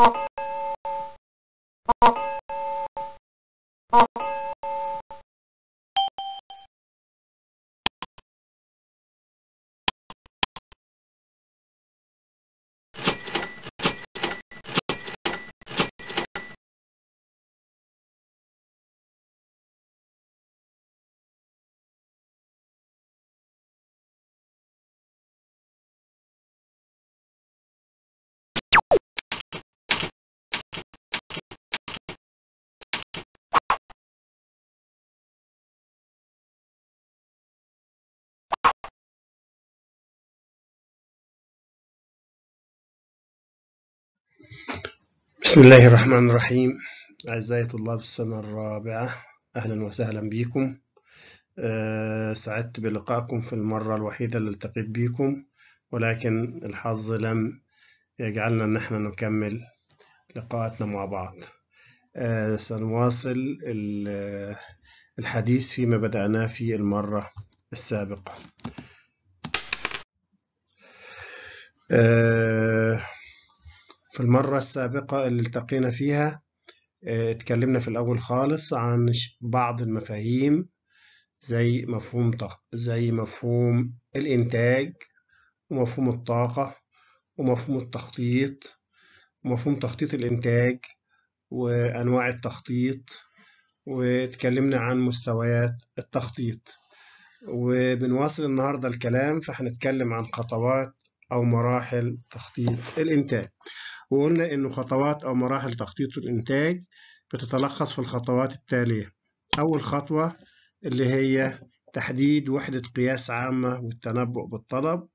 Oh. بسم الله الرحمن الرحيم أعزائي طلاب السنة الرابعة أهلا وسهلا بكم أه سعدت بلقائكم في المرة الوحيدة اللي التقيت بكم ولكن الحظ لم يجعلنا أن احنا نكمل لقاءاتنا مع بعض أه سنواصل الحديث فيما بدأناه في المرة السابقة أه في المرة السابقة اللي التقينا فيها آه، اتكلمنا في الأول خالص عن بعض المفاهيم زي مفهوم طاقة زي مفهوم الإنتاج ومفهوم الطاقة ومفهوم التخطيط ومفهوم تخطيط الإنتاج وأنواع التخطيط واتكلمنا عن مستويات التخطيط وبنواصل النهاردة الكلام فهنتكلم عن خطوات أو مراحل تخطيط الإنتاج وقلنا إن خطوات أو مراحل تخطيط الإنتاج بتتلخص في الخطوات التالية أول خطوة اللي هي تحديد وحدة قياس عامة والتنبؤ بالطلب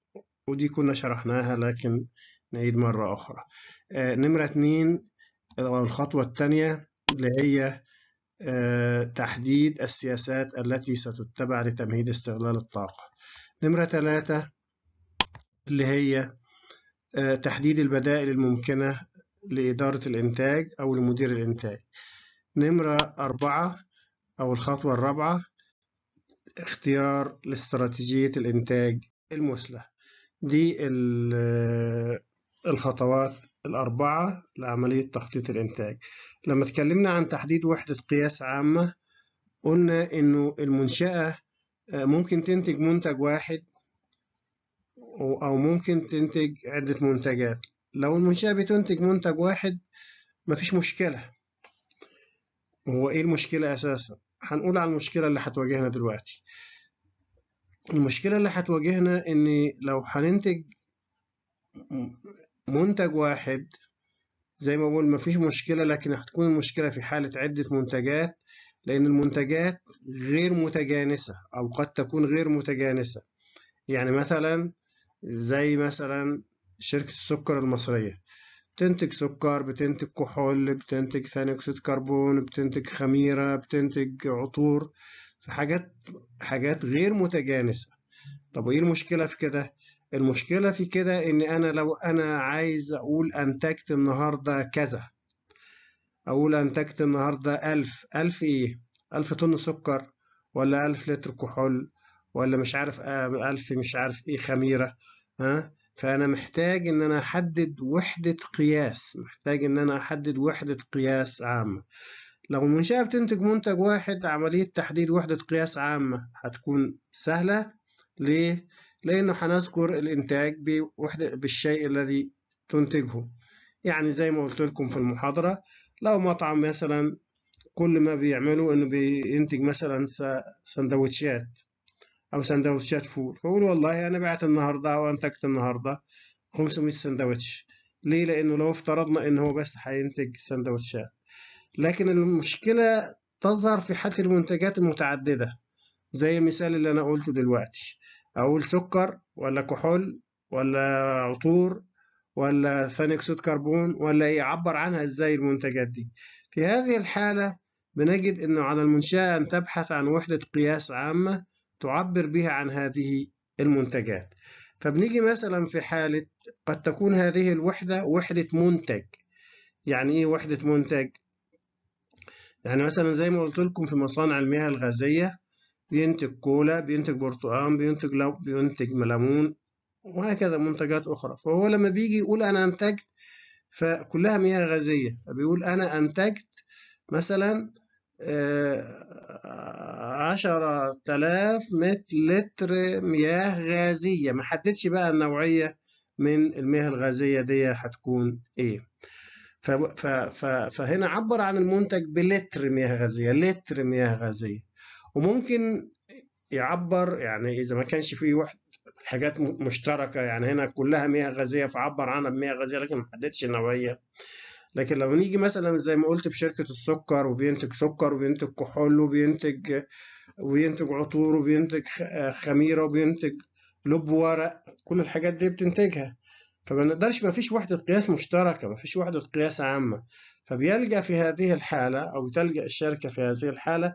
ودي كنا شرحناها لكن نعيد مرة أخرى آه، نمرة اتنين أو الخطوة الثانية اللي هي آه، تحديد السياسات التي ستتبع لتمهيد استغلال الطاقة نمرة ثلاثة اللي هي آه، تحديد البدائل الممكنة لإدارة الإنتاج أو لمدير الإنتاج نمرة أربعة أو الخطوة الرابعة اختيار لاستراتيجية الإنتاج المثلى دي آه، الخطوات الأربعة لعملية تخطيط الإنتاج لما اتكلمنا عن تحديد وحدة قياس عامة قلنا إنه المنشأة آه، ممكن تنتج منتج واحد أو ممكن تنتج عدة منتجات لو المنشأة بتنتج منتج واحد مفيش مشكلة هو إيه المشكلة أساسا؟ هنقول على المشكلة اللي هتواجهنا دلوقتي المشكلة اللي هتواجهنا إن لو هننتج منتج واحد زي ما بقول مفيش مشكلة لكن هتكون المشكلة في حالة عدة منتجات لأن المنتجات غير متجانسة أو قد تكون غير متجانسة يعني مثلا زي مثلا شركة السكر المصرية بتنتج سكر بتنتج كحول بتنتج ثاني أكسيد كربون بتنتج خميرة بتنتج عطور في حاجات حاجات غير متجانسة طب وإيه المشكلة في كده؟ المشكلة في كده إن أنا لو أنا عايز أقول أنتجت النهاردة كذا أقول أنتجت النهاردة ألف ألف إيه؟ ألف طن سكر ولا ألف لتر كحول ولا مش عارف آه، ألف مش عارف إيه خميرة ها فأنا محتاج إن أنا أحدد وحدة قياس محتاج إن أنا أحدد وحدة قياس عامة لو المنشأة بتنتج منتج واحد عملية تحديد وحدة قياس عامة هتكون سهلة ليه؟ لأنه هنذكر الإنتاج بوحدة بالشيء الذي تنتجه يعني زي ما قلت لكم في المحاضرة لو مطعم مثلا كل ما بيعمله إنه بينتج مثلا سندوتشات أو سندوتشات فول فأقول والله أنا بعت النهاردة أو أنتجت النهاردة 500 سندوتش ليه لأنه لو افترضنا إن هو بس هينتج سندوتشات لكن المشكلة تظهر في حالة المنتجات المتعددة زي المثال اللي أنا قلته دلوقتي أقول سكر ولا كحول ولا عطور ولا ثاني أكسيد كربون ولا إيه؟ يعبر عنها إزاي المنتجات دي في هذه الحالة بنجد أنه على المنشأة أن تبحث عن وحدة قياس عامة تعبر بها عن هذه المنتجات فبنيجي مثلا في حالة قد تكون هذه الوحدة وحدة منتج يعني إيه وحدة منتج؟ يعني مثلا زي ما قلت لكم في مصانع المياه الغازية بينتج كولا بينتج برتقال بينتج لو بينتج ليمون وهكذا منتجات أخرى فهو لما بيجي يقول أنا أنتجت فكلها مياه غازية فبيقول أنا أنتجت مثلا عشرة آلاف لتر مياه غازية ما حددش بقى النوعية من المياه الغازية دي هتكون ايه فهنا عبر عن المنتج بلتر مياه غازية لتر مياه غازية وممكن يعبر يعني إذا ما كانش فيه واحد حاجات مشتركة يعني هنا كلها مياه غازية فعبر عنها بمياه غازية لكن ما حددش النوعية لكن لو نيجي مثلا زي ما قلت في شركة السكر وبينتج سكر وبينتج كحول وبينتج وبينتج عطور وبينتج آه، خميرة وبينتج لب ورق كل الحاجات دي بتنتجها فما نقدرش ما فيش وحدة قياس مشتركة ما فيش وحدة قياس عامة فبيلجأ في هذه الحالة أو تلجأ الشركة في هذه الحالة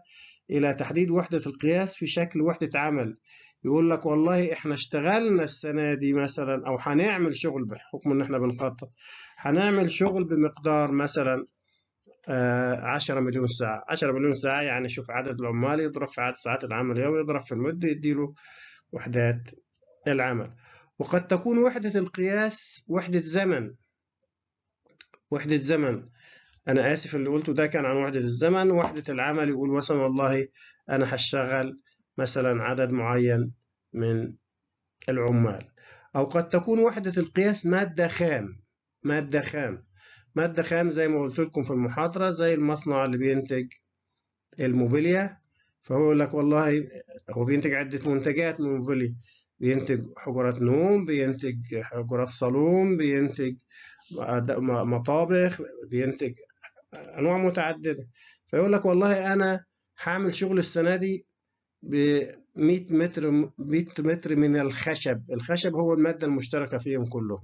إلى تحديد وحدة القياس في شكل وحدة عمل يقول لك والله احنا اشتغلنا السنة دي مثلا أو هنعمل شغل بحكم إن احنا بنخطط هنعمل شغل بمقدار مثلا 10 آه، مليون ساعة 10 مليون ساعة يعني شوف عدد العمال يضرب في عدد ساعات العمل اليومي يضرب في المدة يديله وحدات العمل وقد تكون وحدة القياس وحدة زمن وحدة زمن أنا آسف اللي قلته ده كان عن وحدة الزمن وحدة العمل يقول مثلا والله أنا هشتغل مثلا عدد معين من العمال أو قد تكون وحدة القياس مادة خام مادة خام مادة خام زي ما قلت لكم في المحاضرة زي المصنع اللي بينتج الموبيليا فهو يقول لك والله هو بينتج عدة منتجات من الموبيليا بينتج حجرات نوم بينتج حجرات صالون بينتج مطابخ بينتج أنواع متعددة فيقول لك والله أنا هعمل شغل السنة دي ب 100 متر 100 متر من الخشب الخشب هو المادة المشتركة فيهم كلهم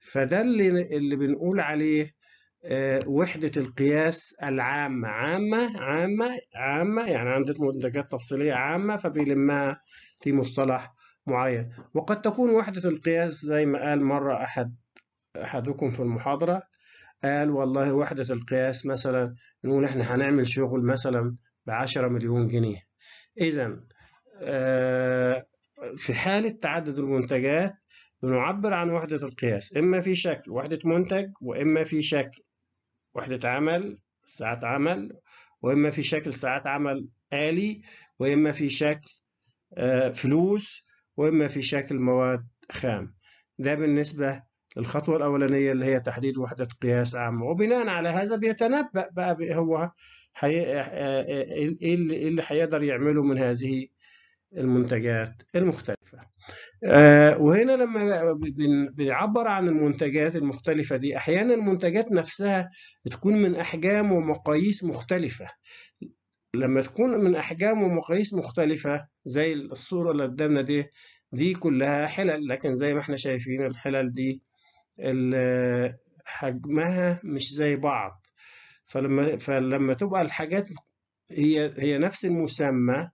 فده اللي, اللي بنقول عليه آه، وحدة القياس العامة عامة عامة عامة يعني عندك منتجات تفصيلية عامة فبيلمها في مصطلح معين وقد تكون وحدة القياس زي ما قال مرة أحد أحدكم في المحاضرة قال والله وحدة القياس مثلا نقول إحنا هنعمل شغل مثلا بعشرة مليون جنيه إذا آه، في حالة تعدد المنتجات بنعبر عن وحدة القياس إما في شكل وحدة منتج وإما في شكل وحدة عمل ساعات عمل وإما في شكل ساعات عمل آلي وإما في شكل آه، فلوس وإما في شكل مواد خام ده بالنسبة للخطوة الأولانية اللي هي تحديد وحدة قياس عامة وبناء على هذا بيتنبأ بقى هو آه، آه، إيه, ايه اللي هيقدر يعمله من هذه المنتجات المختلفة آه، وهنا لما بيعبر عن المنتجات المختلفة دي أحيانا المنتجات نفسها بتكون من أحجام ومقاييس مختلفة لما تكون من أحجام ومقاييس مختلفة زي الصورة اللي قدامنا دي دي كلها حلل لكن زي ما احنا شايفين الحلل دي حجمها مش زي بعض فلما فلما تبقى الحاجات هي هي نفس المسمى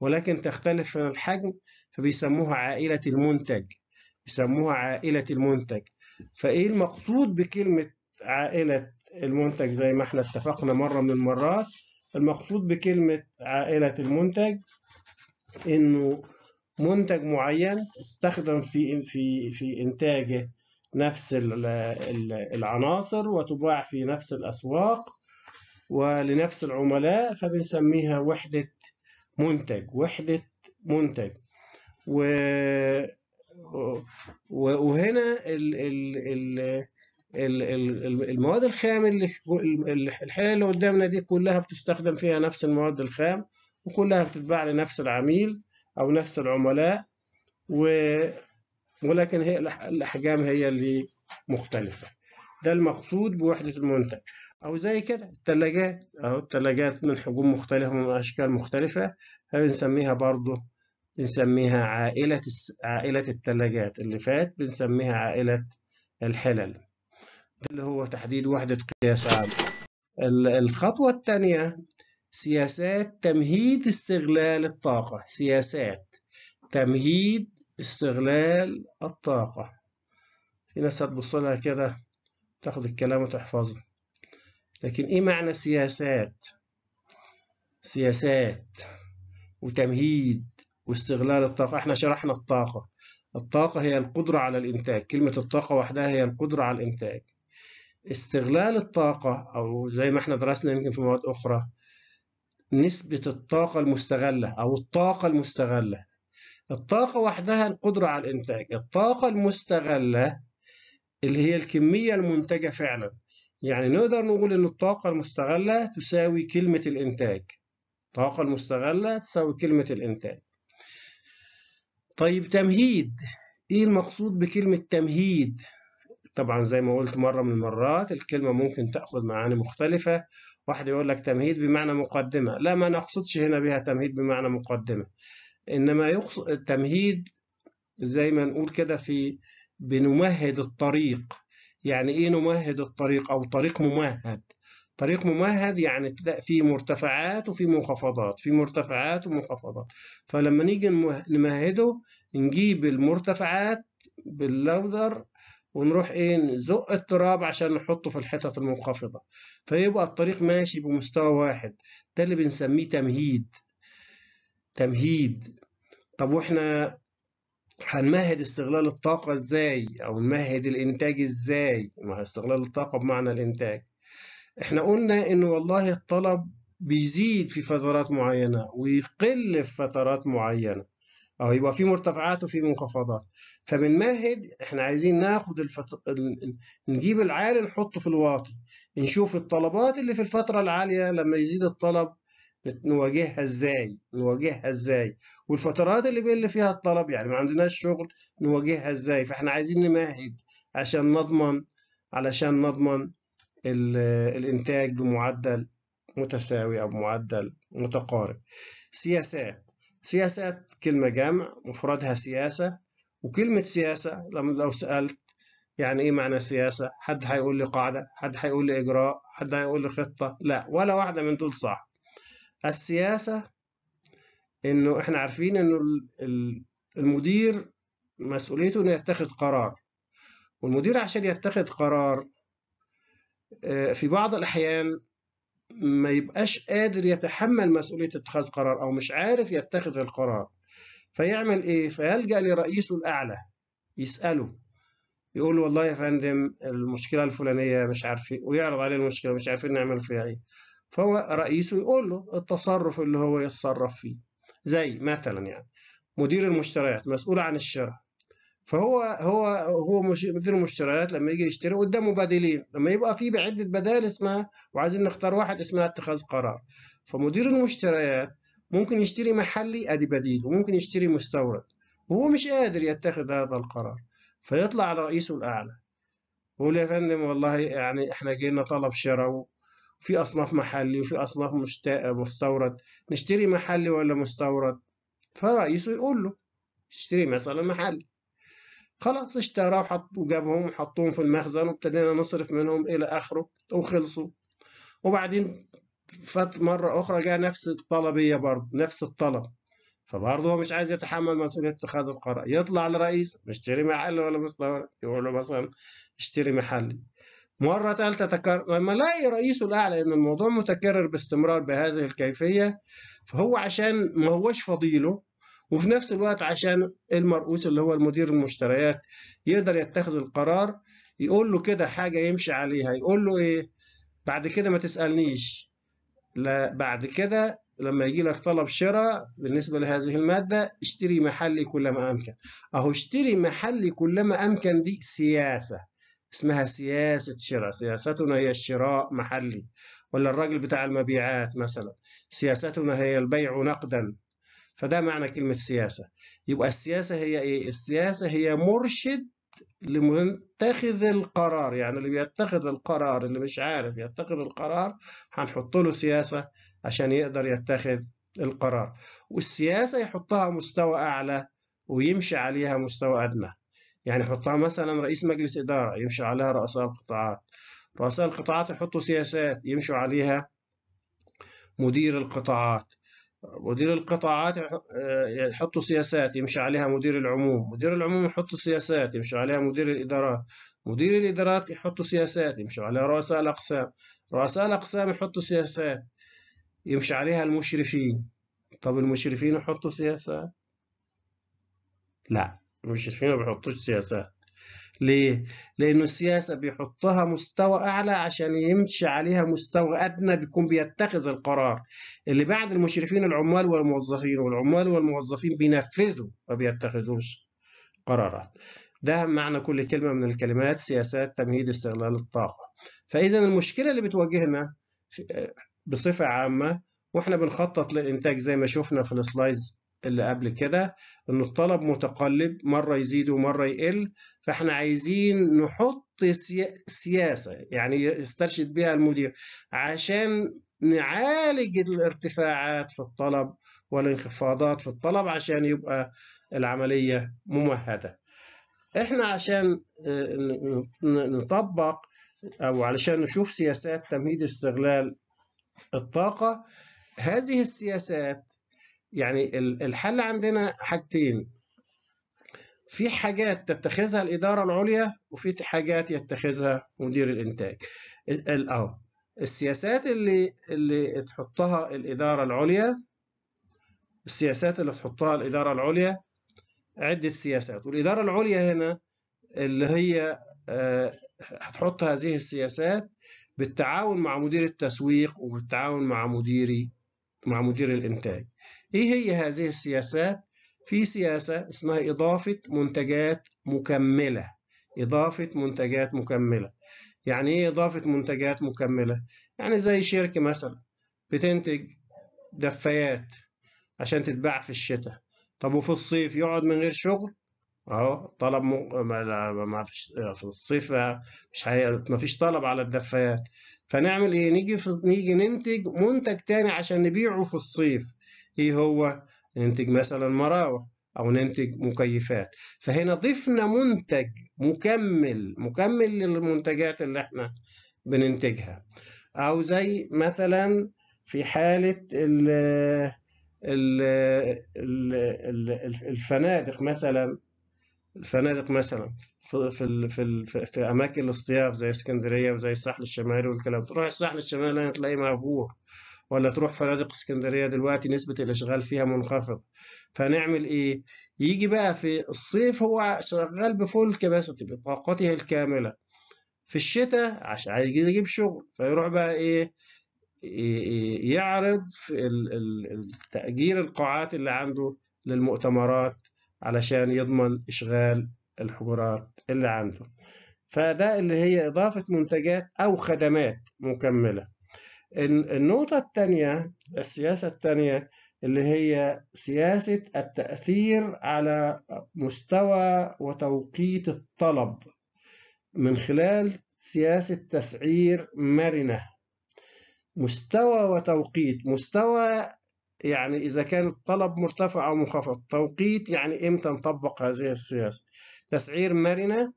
ولكن تختلف في الحجم فبيسموها عائلة المنتج بيسموها عائلة المنتج فإيه المقصود بكلمة عائلة المنتج زي ما احنا اتفقنا مرة من المرات المقصود بكلمة عائلة المنتج إنه منتج معين استخدم في في في إنتاجه نفس العناصر وتباع في نفس الأسواق ولنفس العملاء فبنسميها وحدة منتج وحدة منتج و وهنا ال ال ال المواد الخام اللي الحاله اللي قدامنا دي كلها بتستخدم فيها نفس المواد الخام وكلها بتتباع لنفس العميل او نفس العملاء و ولكن هي الاحجام هي اللي مختلفه ده المقصود بوحدة المنتج أو زي كده التلاجات أهو التلاجات من حجوم مختلفة ومن أشكال مختلفة بنسميها برضه بنسميها عائلة عائلة التلاجات اللي فات بنسميها عائلة الحلل ده اللي هو تحديد وحدة قياس عام الخطوة الثانية سياسات تمهيد استغلال الطاقة سياسات تمهيد استغلال الطاقة في ناس هتبص لها كده تاخد الكلام وتحفظه لكن ايه معنى سياسات سياسات وتمهيد واستغلال الطاقة احنا شرحنا الطاقة الطاقة هي القدرة على الإنتاج كلمة الطاقة وحدها هي القدرة على الإنتاج استغلال الطاقة أو زي ما احنا درسنا يمكن في مواد أخرى نسبة الطاقة المستغلة أو الطاقة المستغلة الطاقة وحدها القدرة على الإنتاج الطاقة المستغلة اللي هي الكمية المنتجة فعلا يعني نقدر نقول إن الطاقة المستغلة تساوي كلمة الإنتاج الطاقة المستغلة تساوي كلمة الإنتاج طيب تمهيد إيه المقصود بكلمة تمهيد؟ طبعا زي ما قلت مرة من المرات الكلمة ممكن تأخذ معاني مختلفة واحد يقول لك تمهيد بمعنى مقدمة لا ما نقصدش هنا بها تمهيد بمعنى مقدمة إنما يقصد التمهيد زي ما نقول كده في بنمهد الطريق يعني ايه نمهد الطريق او طريق ممهد طريق ممهد يعني تلاقي فيه مرتفعات وفيه منخفضات في مرتفعات ومنخفضات فلما نيجي نمهده نجيب المرتفعات باللودر ونروح ايه نزق التراب عشان نحطه في الحتت المنخفضه فيبقى الطريق ماشي بمستوى واحد ده اللي بنسميه تمهيد تمهيد طب واحنا هنمهد استغلال الطاقة ازاي او نمهد الانتاج ازاي ما استغلال الطاقة بمعنى الانتاج احنا قلنا ان والله الطلب بيزيد في فترات معينة ويقل في فترات معينة أو يبقى في مرتفعات وفي منخفضات فبنمهد احنا عايزين ناخد الفت... نجيب العالي نحطه في الواطي نشوف الطلبات اللي في الفترة العالية لما يزيد الطلب نواجهها ازاي نواجهها ازاي والفترات اللي اللي فيها الطلب يعني ما عندناش شغل نواجهها ازاي فاحنا عايزين نمهد عشان نضمن علشان نضمن الانتاج بمعدل متساوي او بمعدل متقارب سياسات سياسات كلمة جمع مفردها سياسة وكلمة سياسة لو سألت يعني ايه معنى سياسة حد هيقول لي قاعدة حد هيقول لي اجراء حد هيقول لي خطة لا ولا واحدة من دول صح السياسة انه احنا عارفين انه المدير مسؤوليته انه يتخذ قرار والمدير عشان يتخذ قرار آه، في بعض الاحيان ما يبقاش قادر يتحمل مسؤولية اتخاذ قرار او مش عارف يتخذ القرار فيعمل ايه فيلجأ لرئيسه الاعلى يسأله يقول والله يا فندم المشكله الفلانيه مش عارفين ويعرض عليه المشكله مش عارفين نعمل فيها ايه فهو رئيسه يقول له التصرف اللي هو يتصرف فيه زي مثلا يعني مدير المشتريات مسؤول عن الشراء فهو هو هو مدير المشتريات لما يجي يشتري قدامه بديلين لما يبقى في بعده بدائل اسمها وعايزين نختار واحد اسمها اتخاذ قرار فمدير المشتريات ممكن يشتري محلي ادي بديل وممكن يشتري مستورد وهو مش قادر يتخذ هذا القرار فيطلع على رئيسه الاعلى يقول يا فندم والله يعني احنا جينا طلب شراء في أصناف محلي وفي أصناف مستورد نشتري محلي ولا مستورد فرئيسه يقول له اشتري مثلا محلي خلاص اشترى وحط وجابهم وحطوهم في المخزن وابتدينا نصرف منهم إلى آخره وخلصوا وبعدين فات مرة أخرى جاء نفس الطلبية برضه نفس الطلب فبرضه هو مش عايز يتحمل مسؤولية اتخاذ القرار يطلع لرئيس نشتري محلي ولا مستورد يقول له مثلا اشتري محلي مرة ثالثة تكرر لما الاقي رئيسه الأعلى إن الموضوع متكرر باستمرار بهذه الكيفية فهو عشان ما هوش فضيله وفي نفس الوقت عشان المرؤوس اللي هو المدير المشتريات يقدر يتخذ القرار يقول له كده حاجة يمشي عليها يقول له إيه بعد كده ما تسألنيش لا بعد كده لما يجي لك طلب شراء بالنسبة لهذه المادة اشتري محلي كلما أمكن أهو اشتري محلي كلما أمكن دي سياسة اسمها سياسة شراء سياستنا هي الشراء محلي ولا الراجل بتاع المبيعات مثلا سياستنا هي البيع نقدا فده معنى كلمة سياسة يبقى السياسة هي إيه؟ السياسة هي مرشد لمنتخذ القرار يعني اللي بيتخذ القرار اللي مش عارف يتخذ القرار هنحط له سياسة عشان يقدر يتخذ القرار والسياسة يحطها مستوى أعلى ويمشي عليها مستوى أدنى يعني حطها مثلا رئيس مجلس إدارة يمشي عليها رؤساء القطاعات رؤساء القطاعات يحطوا سياسات يمشوا عليها مدير القطاعات مدير القطاعات آه، يحطوا سياسات يمشي عليها مدير العموم مدير العموم يحط سياسات يمشي عليها مدير الإدارات مدير الإدارات يحطوا سياسات يمشي عليها رؤساء الأقسام رؤساء الأقسام يحطوا سياسات يمشي عليها المشرفين طب المشرفين يحطوا سياسات لا المشرفين ما بيحطوش سياسات ليه؟ لأنه السياسة بيحطها مستوى أعلى عشان يمشي عليها مستوى أدنى بيكون بيتخذ القرار اللي بعد المشرفين العمال والموظفين والعمال والموظفين بينفذوا ما بيتخذوش قرارات ده معنى كل كلمة من الكلمات سياسات تمهيد استغلال الطاقة فإذا المشكلة اللي بتواجهنا بصفة عامة وإحنا بنخطط للإنتاج زي ما شفنا في السلايدز اللي قبل كده ان الطلب متقلب مرة يزيد ومرة يقل فاحنا عايزين نحط سياسة يعني يسترشد بها المدير عشان نعالج الارتفاعات في الطلب والانخفاضات في الطلب عشان يبقى العملية ممهدة احنا عشان آه، نطبق او علشان نشوف سياسات تمهيد استغلال الطاقة هذه السياسات يعني الحل عندنا حاجتين في حاجات تتخذها الإدارة العليا وفي حاجات يتخذها مدير الإنتاج أو السياسات اللي اللي تحطها الإدارة العليا السياسات اللي تحطها الإدارة العليا عدة سياسات والإدارة العليا هنا اللي هي آه، هتحط هذه السياسات بالتعاون مع مدير التسويق وبالتعاون مع مديري مع مدير الإنتاج إيه هي هذه السياسات؟ في سياسة اسمها إضافة منتجات مكملة إضافة منتجات مكملة يعني إيه إضافة منتجات مكملة؟ يعني زي شركة مثلا بتنتج دفايات عشان تتباع في الشتاء طب وفي الصيف يقعد من غير شغل اهو طلب م... ما... ما فيش في الصيف مش حي... ما فيش طلب على الدفايات فنعمل ايه نيجي في... نيجي ننتج منتج تاني عشان نبيعه في الصيف إيه هو؟ ننتج مثلا مراوح أو ننتج مكيفات فهنا ضفنا منتج مكمل مكمل للمنتجات اللي احنا بننتجها أو زي مثلا في حالة الـ الـ الـ الفنادق مثلا الفنادق مثلا في في في, في اماكن الاصطياف زي اسكندريه وزي الساحل الشمالي والكلام تروح الساحل الشمالي هتلاقيه مهجور ولا تروح فنادق اسكندرية دلوقتي نسبة الاشغال فيها منخفض فنعمل ايه يجي بقى في الصيف هو شغال بفول كباسيتي بطاقته الكاملة في الشتاء عشان عايز يجيب شغل فيروح بقى ايه يعرض تأجير القاعات اللي عنده للمؤتمرات علشان يضمن إشغال الحجرات اللي عنده فده اللي هي إضافة منتجات أو خدمات مكملة النقطة الثانية السياسة الثانية اللي هي سياسة التأثير على مستوى وتوقيت الطلب من خلال سياسة تسعير مرنة مستوى وتوقيت مستوى يعني إذا كان الطلب مرتفع أو منخفض توقيت يعني إمتى نطبق هذه السياسة تسعير مرنة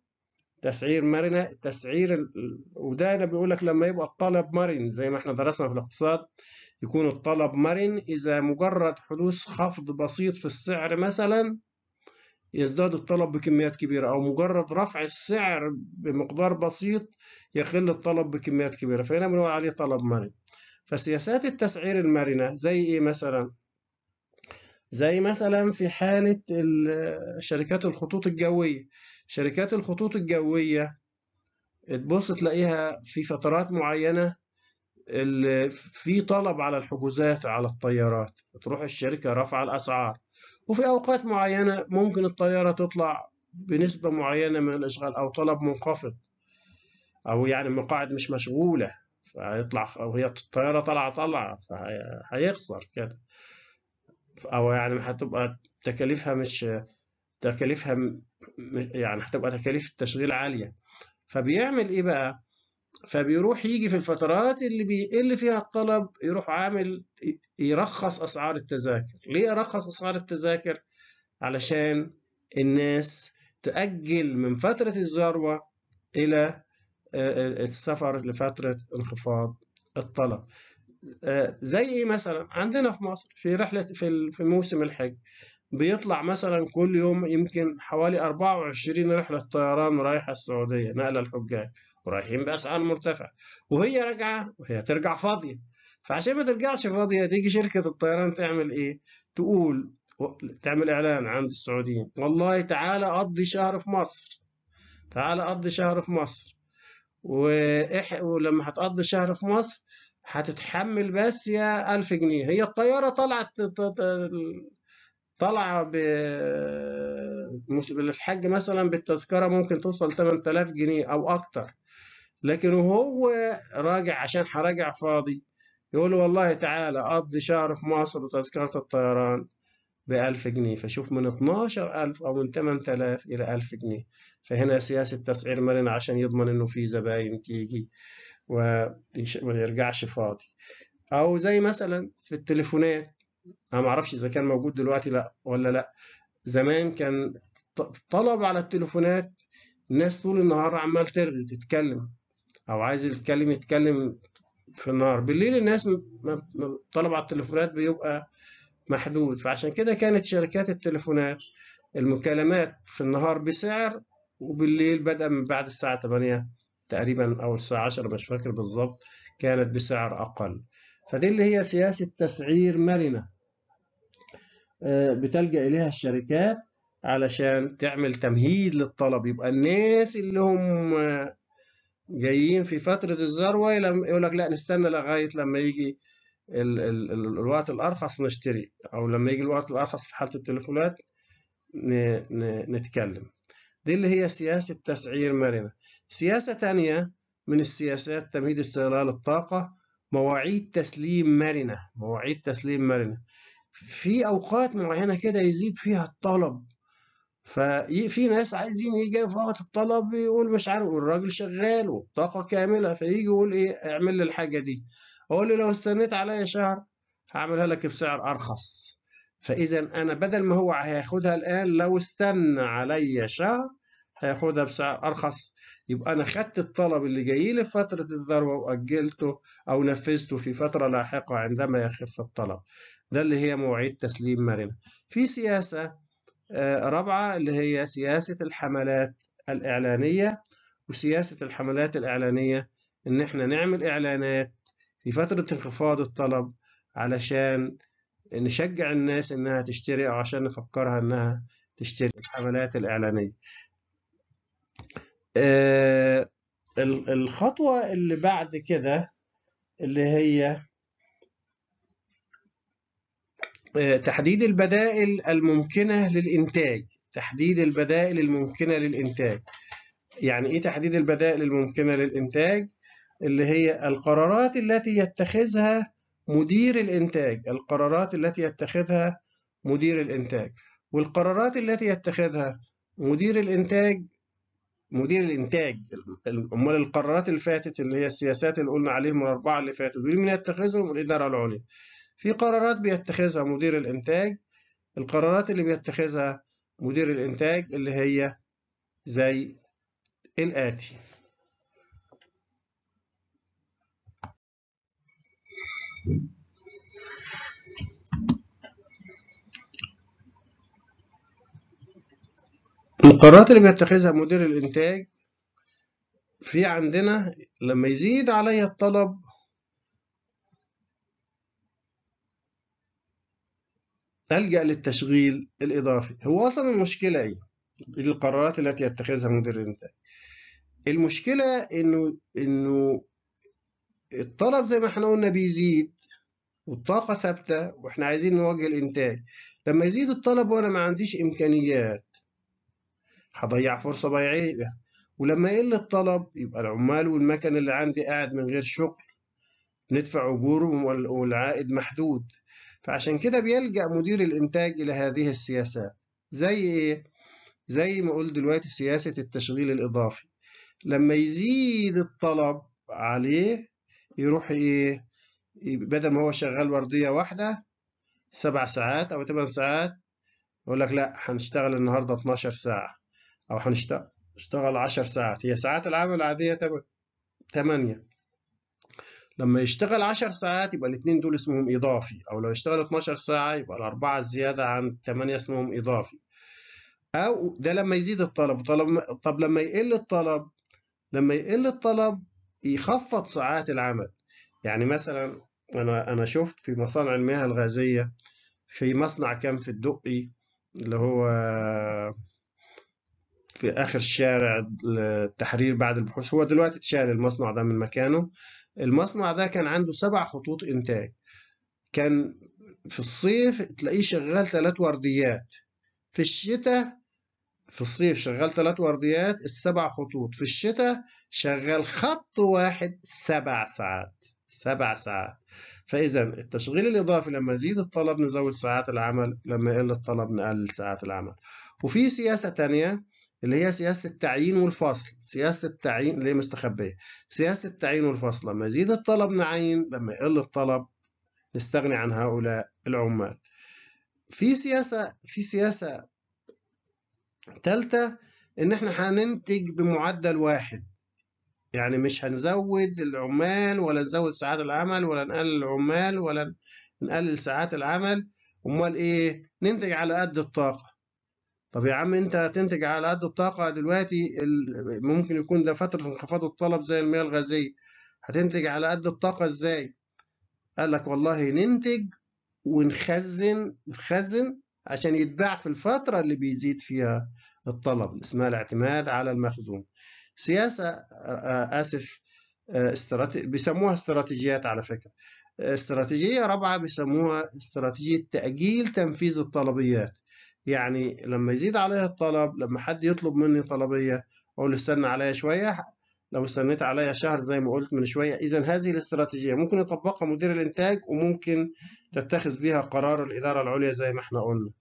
تسعير مرنه تسعير وده انا بيقول لك لما يبقى الطلب مرن زي ما احنا درسنا في الاقتصاد يكون الطلب مرن اذا مجرد حدوث خفض بسيط في السعر مثلا يزداد الطلب بكميات كبيرة أو مجرد رفع السعر بمقدار بسيط يقل الطلب بكميات كبيرة فهنا بنقول عليه طلب مرن فسياسات التسعير المرنة زي إيه مثلا؟ زي مثلا في حالة شركات الخطوط الجوية شركات الخطوط الجوية تبص تلاقيها في فترات معينة في طلب على الحجوزات على الطيارات تروح الشركة رافعة الأسعار وفي أوقات معينة ممكن الطيارة تطلع بنسبة معينة من الإشغال أو طلب منخفض أو يعني مقاعد مش مشغولة فيطلع أو هي الطيارة طالعة طالعة فهيخسر كده أو يعني هتبقى تكاليفها مش تكاليفها يعني هتبقى تكاليف التشغيل عالية فبيعمل إيه بقى؟ فبيروح يجي في الفترات اللي بيقل فيها الطلب يروح عامل يرخص أسعار التذاكر ليه يرخص أسعار التذاكر؟ علشان الناس تأجل من فترة الذروة إلى السفر لفترة انخفاض الطلب زي ايه مثلا عندنا في مصر في رحله في في موسم الحج بيطلع مثلا كل يوم يمكن حوالي 24 رحلة طيران رايحة السعودية نقل الحجاج ورايحين بأسعار مرتفعة وهي راجعة وهي ترجع فاضية فعشان ما ترجعش فاضية تيجي شركة الطيران تعمل إيه؟ تقول تعمل إعلان عند السعوديين والله تعالى أقضي شهر في مصر تعالى أقضي شهر في مصر وإح... ولما هتقضي شهر في مصر هتتحمل بس يا 1000 جنيه هي الطيارة طلعت طالعه الحاج مثلا بالتذكره ممكن توصل 8000 جنيه او اكتر لكن وهو راجع عشان هراجع فاضي يقول والله تعالى اقضي شهر في مصر وتذكره الطيران ب 1000 جنيه فشوف من 12000 او من 8000 الى 1000 جنيه فهنا سياسه تسعير مرن عشان يضمن انه في زباين تيجي وما يرجعش فاضي او زي مثلا في التليفونات انا ما اعرفش اذا كان موجود دلوقتي لا ولا لا زمان كان طلب على التليفونات الناس طول النهار عمال ترغي تتكلم او عايز يتكلم يتكلم في النهار بالليل الناس طلب على التليفونات بيبقى محدود فعشان كده كانت شركات التليفونات المكالمات في النهار بسعر وبالليل بدأ من بعد الساعة 8 تقريبا أو الساعة 10 مش فاكر بالظبط كانت بسعر أقل فدي اللي هي سياسة تسعير مرنة آه، بتلجأ إليها الشركات علشان تعمل تمهيد للطلب يبقى الناس اللي هم آه، جايين في فترة الذروة يقول لك لا نستنى لغاية لما يجي ال ال ال الوقت الأرخص نشتري أو لما يجي الوقت الأرخص في حالة التليفونات نتكلم دي اللي هي سياسة تسعير مرنة سياسة تانية من السياسات تمهيد استغلال الطاقة مواعيد تسليم مرنة مواعيد تسليم مرنة في أوقات معينة كده يزيد فيها الطلب ففي ناس عايزين يجي في وقت الطلب يقول مش عارف والراجل شغال والطاقة كاملة فيجي يقول إيه اعمل لي الحاجة دي أقول له لو استنيت عليا شهر هعملها لك بسعر أرخص فإذا أنا بدل ما هو هياخدها الآن لو استنى عليا شهر هياخدها بسعر أرخص يبقى أنا خدت الطلب اللي جاي لي في فترة الذروة وأجلته أو نفذته في فترة لاحقة عندما يخف الطلب ده اللي هي مواعيد تسليم مرنة في سياسة آه، رابعة اللي هي سياسة الحملات الإعلانية وسياسة الحملات الإعلانية إن إحنا نعمل إعلانات في فترة انخفاض الطلب علشان نشجع الناس إنها تشتري أو عشان نفكرها إنها تشتري الحملات الإعلانية آه، الخطوة اللي بعد كده اللي هي آه، تحديد البدائل الممكنة للإنتاج تحديد البدائل الممكنة للإنتاج يعني إيه تحديد البدائل الممكنة للإنتاج؟ اللي هي القرارات التي يتخذها مدير الإنتاج القرارات التي يتخذها مدير الإنتاج والقرارات التي يتخذها مدير الإنتاج مدير الانتاج امال القرارات اللي فاتت اللي هي السياسات اللي قلنا عليهم الاربعه اللي فاتوا دول مين يتخذهم الاداره العليا في قرارات بيتخذها مدير الانتاج القرارات اللي بيتخذها مدير الانتاج اللي هي زي الاتي Thank you. القرارات اللي بيتخذها مدير الإنتاج في عندنا لما يزيد عليا الطلب ألجأ للتشغيل الإضافي هو أصلا المشكلة إيه؟ القرارات التي يتخذها مدير الإنتاج المشكلة إنه إنه الطلب زي ما احنا قلنا بيزيد والطاقة ثابتة واحنا عايزين نوجه الإنتاج لما يزيد الطلب وأنا ما عنديش إمكانيات هضيع فرصة بيعية ولما يقل الطلب يبقى العمال والمكن اللي عندي قاعد من غير شغل ندفع أجورهم والعائد محدود فعشان كده بيلجأ مدير الإنتاج إلى هذه السياسات زي إيه؟ زي ما قلت دلوقتي سياسة التشغيل الإضافي لما يزيد الطلب عليه يروح إيه؟ بدل ما هو شغال وردية واحدة سبع ساعات أو ثمان ساعات يقول لك لا هنشتغل النهاردة 12 ساعة أو هنشتغل عشر ساعات هي ساعات العمل العادية تمانية لما يشتغل عشر ساعات يبقى الاثنين دول اسمهم إضافي أو لو يشتغل 12 ساعة يبقى الأربعة الزيادة عن تمانية اسمهم إضافي أو ده لما يزيد الطلب طلب طب لما يقل الطلب لما يقل الطلب يخفض ساعات العمل يعني مثلا أنا أنا شفت في مصانع المياه الغازية في مصنع كان في الدقي اللي هو في اخر شارع التحرير بعد البحوث هو دلوقتي اتشال المصنع ده من مكانه المصنع ده كان عنده سبع خطوط انتاج كان في الصيف تلاقيه شغال ثلاث ورديات في الشتاء في الصيف شغال ثلاث ورديات السبع خطوط في الشتاء شغال خط واحد سبع ساعات سبع ساعات فإذا التشغيل الإضافي لما يزيد الطلب نزود ساعات العمل لما يقل الطلب نقلل ساعات العمل وفي سياسة ثانيه اللي هي سياسة التعيين والفصل سياسة التعيين اللي هي مستخبية سياسة التعيين والفصل لما يزيد الطلب نعين لما يقل الطلب نستغني عن هؤلاء العمال في سياسة في سياسة ثالثة إن إحنا هننتج بمعدل واحد يعني مش هنزود العمال ولا نزود ساعات العمل ولا نقلل العمال ولا نقلل ساعات العمل أمال إيه؟ ننتج على قد الطاقة طب يا عم انت هتنتج على قد الطاقة دلوقتي ممكن يكون ده فترة انخفاض الطلب زي المياه الغازية هتنتج على قد الطاقة ازاي؟ قال لك والله ننتج ونخزن نخزن عشان يتباع في الفترة اللي بيزيد فيها الطلب اللي اسمها الاعتماد على المخزون سياسة آه، آه، آسف آه، بيسموها استراتيجيات على فكرة استراتيجية رابعة بيسموها استراتيجية تأجيل تنفيذ الطلبيات يعني لما يزيد عليها الطلب لما حد يطلب مني طلبية أقول استنى عليا شوية لو استنيت عليا شهر زي ما قلت من شوية إذا هذه الاستراتيجية ممكن يطبقها مدير الإنتاج وممكن تتخذ بها قرار الإدارة العليا زي ما احنا قلنا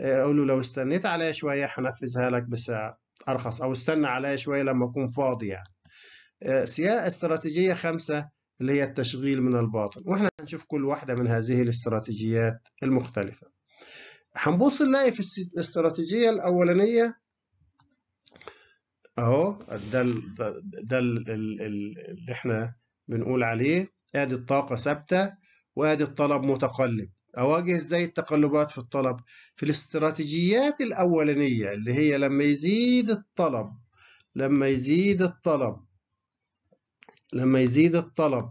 آه، أقول له لو استنيت عليا شوية هنفذها لك بسعر أرخص أو استنى عليا شوية لما أكون فاضي يعني آه، سياق استراتيجية خمسة اللي هي التشغيل من الباطن واحنا هنشوف كل واحدة من هذه الاستراتيجيات المختلفة هنبص نلاقي في الاستراتيجية الأولانية أهو ده ال ده, ال اللي إحنا بنقول عليه آدي الطاقة ثابتة وآدي الطلب متقلب أواجه إزاي التقلبات في الطلب في الاستراتيجيات الأولانية اللي هي لما يزيد الطلب لما يزيد الطلب لما يزيد الطلب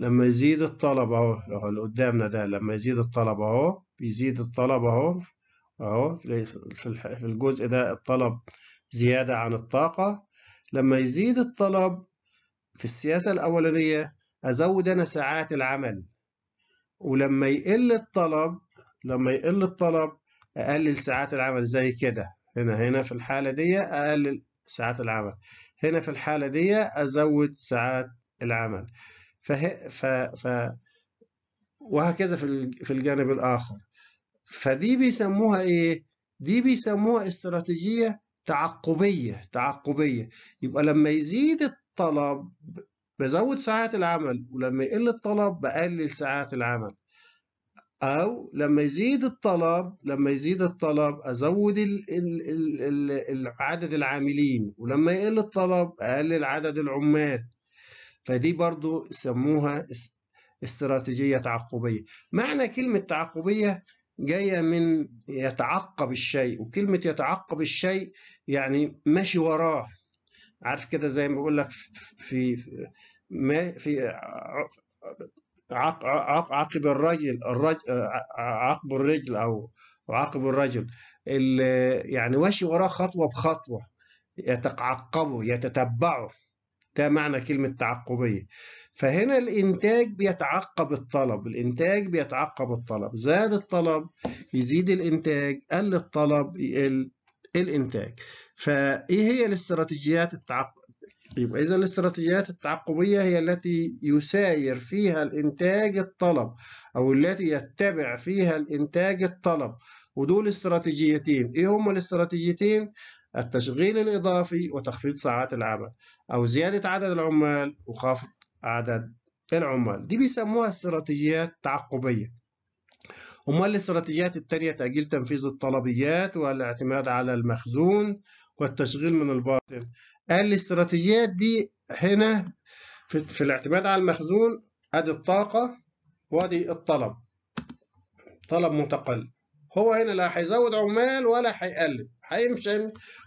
لما يزيد الطلب اهو اللي قدامنا ده لما يزيد الطلب اهو بيزيد الطلب اهو اهو في الجزء ده الطلب زيادة عن الطاقة لما يزيد الطلب في السياسة الأولانية أزود أنا ساعات العمل ولما يقل الطلب لما يقل الطلب أقلل ساعات العمل زي كده هنا هنا في الحالة دي أقلل ساعات العمل هنا في الحالة دي أزود ساعات العمل فه... ف... ف... وهكذا في الجانب الآخر فدي بيسموها ايه دي بيسموها استراتيجية تعقبية تعقبية يبقى لما يزيد الطلب بزود ساعات العمل ولما يقل الطلب بقلل ساعات العمل أو لما يزيد الطلب لما يزيد الطلب أزود ال ال ال عدد العاملين ولما يقل الطلب أقلل عدد العمال فدي برضو سموها استراتيجية تعقبية معنى كلمة تعقبية جاية من يتعقب الشيء وكلمة يتعقب الشيء يعني ماشي وراه عارف كده زي ما بقول لك في ما في عقب عق الرجل عقب الرجل او عقب الرجل يعني ماشي وراه خطوه بخطوه يتعقبه يتتبعه ده معنى كلمه تعقبيه فهنا الإنتاج بيتعقب الطلب الإنتاج بيتعقب الطلب زاد الطلب يزيد الإنتاج قل الطلب يقل الإنتاج فإيه هي الاستراتيجيات التعقب يبقى إذا الاستراتيجيات التعقبية هي التي يساير فيها الإنتاج الطلب أو التي يتبع فيها الإنتاج الطلب ودول استراتيجيتين إيه هما الاستراتيجيتين؟ التشغيل الإضافي وتخفيض ساعات العمل أو زيادة عدد العمال وخفض عدد العمال دي بيسموها استراتيجيات تعقبية أمال الاستراتيجيات التانية تأجيل تنفيذ الطلبيات والاعتماد على المخزون والتشغيل من الباطن قال الاستراتيجيات دي هنا في, في الاعتماد على المخزون أدي الطاقة وأدي الطلب طلب متقلب هو هنا لا هيزود عمال ولا هيقلل هيمشي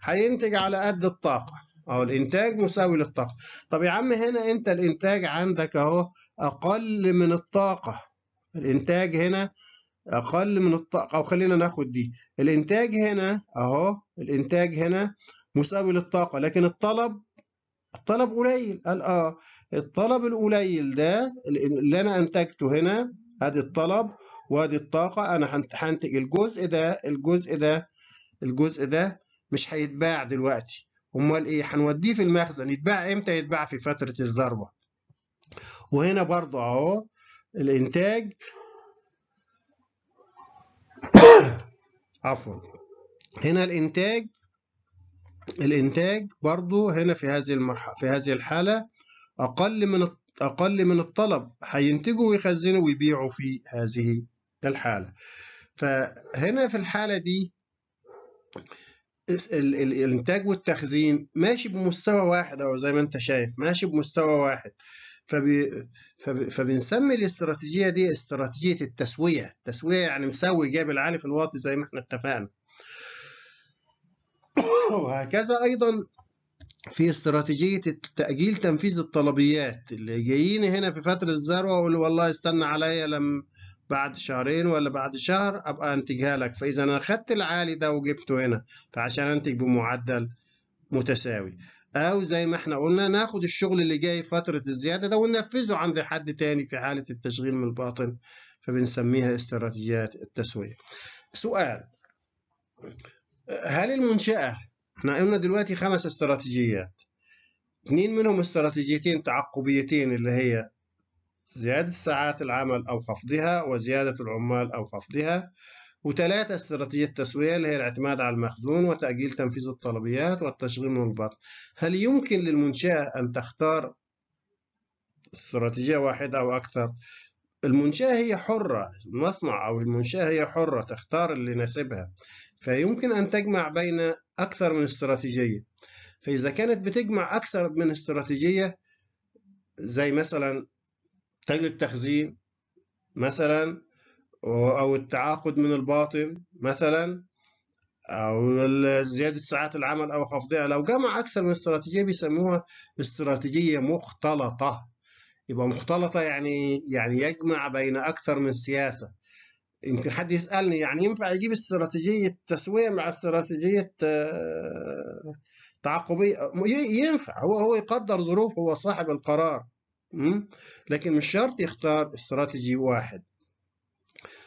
هينتج على قد الطاقة اهو الإنتاج مساوي للطاقة طب يا عم هنا أنت الإنتاج عندك أهو أقل من الطاقة الإنتاج هنا أقل من الطاقة أو خلينا ناخد دي الإنتاج هنا أهو الإنتاج هنا مساوي للطاقة لكن الطلب الطلب قليل قال اه الطلب القليل ده اللي انا انتجته هنا ادي الطلب وادي الطاقه انا هنتج الجزء ده الجزء ده الجزء ده مش هيتباع دلوقتي امال ايه هنوديه في المخزن يتباع امتى يتباع في فتره الذروه وهنا برضو اهو الانتاج عفوا هنا الانتاج الانتاج برضو هنا في هذه المرحله في هذه الحاله اقل من اقل من الطلب هينتجوا ويخزنوا ويبيعوا في هذه الحاله فهنا في الحاله دي الانتاج والتخزين ماشي بمستوى واحد او زي ما انت شايف ماشي بمستوى واحد فبي فبنسمي الاستراتيجيه دي استراتيجيه التسويه التسويه يعني مسوي جاب العالي في الواطي زي ما احنا اتفقنا وهكذا ايضا في استراتيجية تأجيل تنفيذ الطلبيات اللي جايين هنا في فترة الذروة والله استنى عليا لما بعد شهرين ولا بعد شهر ابقى انتجها لك فاذا انا خدت العالي ده وجبته هنا فعشان انتج بمعدل متساوي او زي ما احنا قلنا ناخد الشغل اللي جاي فتره الزياده ده وننفذه عند حد تاني في حاله التشغيل من الباطن فبنسميها استراتيجيات التسويه سؤال هل المنشاه احنا قلنا دلوقتي خمس استراتيجيات اتنين منهم استراتيجيتين تعقبيتين اللي هي زيادة ساعات العمل أو خفضها وزيادة العمال أو خفضها وثلاثة استراتيجية تسوية اللي هي الاعتماد على المخزون وتأجيل تنفيذ الطلبيات والتشغيل من البطن هل يمكن للمنشأة أن تختار استراتيجية واحدة أو أكثر المنشأة هي حرة المصنع أو المنشأة هي حرة تختار اللي يناسبها فيمكن أن تجمع بين أكثر من استراتيجية فإذا كانت بتجمع أكثر من استراتيجية زي مثلا تجل التخزين مثلا أو التعاقد من الباطن مثلا أو زيادة ساعات العمل أو خفضها لو جمع أكثر من استراتيجية بيسموها استراتيجية مختلطة يبقى مختلطة يعني يعني يجمع بين أكثر من سياسة يمكن حد يسألني يعني ينفع يجيب استراتيجية تسوية مع استراتيجية آه، تعاقبية ينفع هو هو يقدر ظروفه هو صاحب القرار لكن مش شرط يختار استراتيجي واحد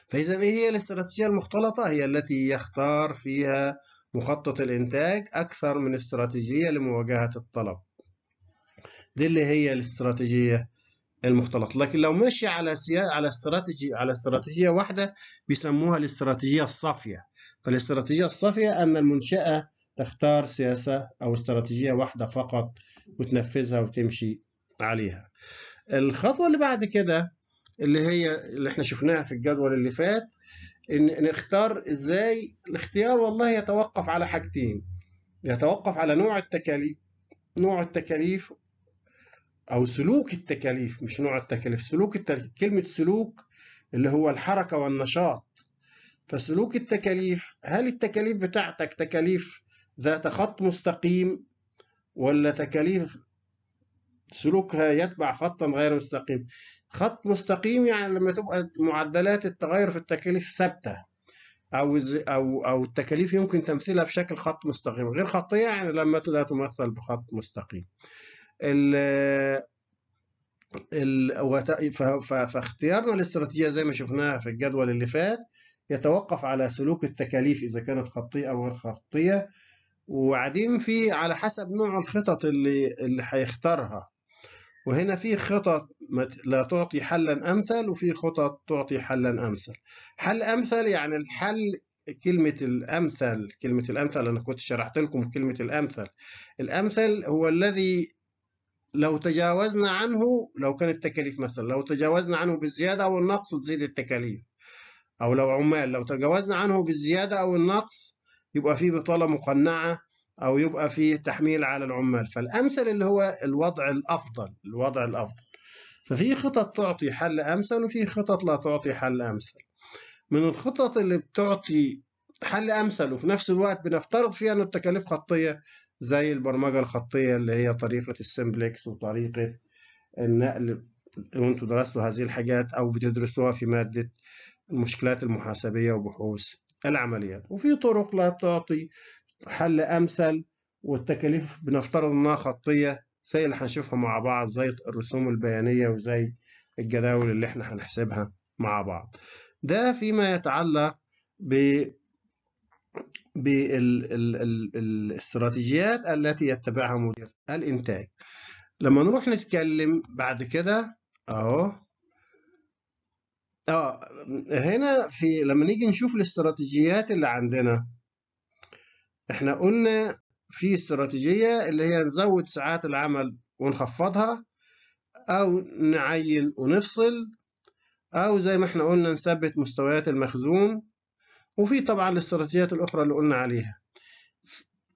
فإذا إيه هي الاستراتيجية المختلطة هي التي يختار فيها مخطط الإنتاج أكثر من استراتيجية لمواجهة الطلب دي اللي هي الاستراتيجية المختلطة لكن لو مشي على سيا... على استراتيجي على استراتيجية واحدة بيسموها الاستراتيجية الصافية فالاستراتيجية الصافية أن المنشأة تختار سياسة أو استراتيجية واحدة فقط وتنفذها وتمشي عليها الخطوة اللي بعد كده اللي هي اللي احنا شفناها في الجدول اللي فات ان نختار ازاي الاختيار والله يتوقف على حاجتين يتوقف على نوع التكاليف نوع التكاليف او سلوك التكاليف مش نوع التكاليف سلوك التكاليف كلمة سلوك اللي هو الحركة والنشاط فسلوك التكاليف هل التكاليف بتاعتك تكاليف ذات خط مستقيم ولا تكاليف سلوكها يتبع خطا غير مستقيم خط مستقيم يعني لما تبقى معدلات التغير في التكاليف ثابته او او او التكاليف يمكن تمثيلها بشكل خط مستقيم غير خطيه يعني لما لا تمثل بخط مستقيم ال ال فاختيارنا للاستراتيجيه زي ما شفناها في الجدول اللي فات يتوقف على سلوك التكاليف اذا كانت خطيه او غير خطيه وبعدين في على حسب نوع الخطط اللي اللي هيختارها وهنا في خطط لا تعطي حلا أمثل وفي خطط تعطي حلا أمثل حل أمثل يعني الحل كلمة الأمثل كلمة الأمثل أنا كنت شرحت لكم كلمة الأمثل الأمثل هو الذي لو تجاوزنا عنه لو كانت التكاليف مثلا لو تجاوزنا عنه بالزيادة أو النقص تزيد التكاليف أو لو عمال لو تجاوزنا عنه بالزيادة أو النقص يبقى في بطالة مقنعة أو يبقى فيه تحميل على العمال فالأمثل اللي هو الوضع الأفضل الوضع الأفضل ففي خطط تعطي حل أمثل وفي خطط لا تعطي حل أمثل من الخطط اللي بتعطي حل أمثل وفي نفس الوقت بنفترض فيها أن التكاليف خطية زي البرمجة الخطية اللي هي طريقة السمبلكس وطريقة النقل وانتم درستوا هذه الحاجات أو بتدرسوها في مادة المشكلات المحاسبية وبحوث العمليات وفي طرق لا تعطي حل أمثل والتكاليف بنفترض إنها خطية زي اللي هنشوفها مع بعض زي الرسوم البيانية وزي الجداول اللي احنا هنحسبها مع بعض ده فيما يتعلق ب بالاستراتيجيات التي يتبعها مدير الإنتاج لما نروح نتكلم بعد كده اهو اه هنا في لما نيجي نشوف الاستراتيجيات اللي عندنا احنا قلنا في استراتيجية اللي هي نزود ساعات العمل ونخفضها أو نعيل ونفصل أو زي ما احنا قلنا نثبت مستويات المخزون وفي طبعا الاستراتيجيات الأخرى اللي قلنا عليها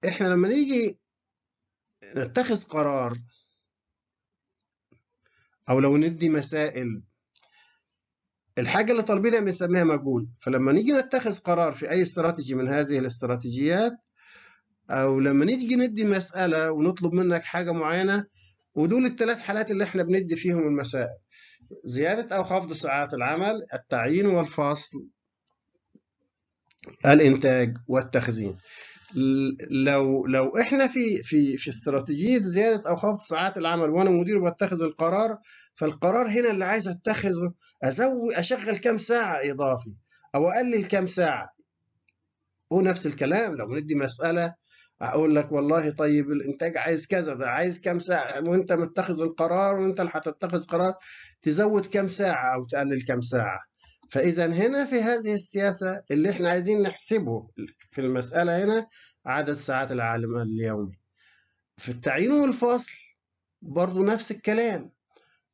احنا لما نيجي نتخذ قرار أو لو ندي مسائل الحاجة اللي طالبينها بنسميها مجهول فلما نيجي نتخذ قرار في أي استراتيجي من هذه الاستراتيجيات او لما نيجي ندي مساله ونطلب منك حاجه معينه ودول الثلاث حالات اللي احنا بندي فيهم المسائل زياده او خفض ساعات العمل التعيين والفصل الانتاج والتخزين لو لو احنا في في في استراتيجيه زياده او خفض ساعات العمل وانا مدير بتخذ القرار فالقرار هنا اللي عايز اتخذه ازود اشغل كام ساعه اضافي او اقلل كام ساعه ونفس الكلام لو ندي مساله اقول لك والله طيب الانتاج عايز كذا ده عايز كام ساعه وانت متخذ القرار وانت اللي هتتخذ قرار تزود كام ساعه او تقلل كام ساعه فاذا هنا في هذه السياسه اللي احنا عايزين نحسبه في المساله هنا عدد ساعات العالم اليومي في التعيين والفصل برضو نفس الكلام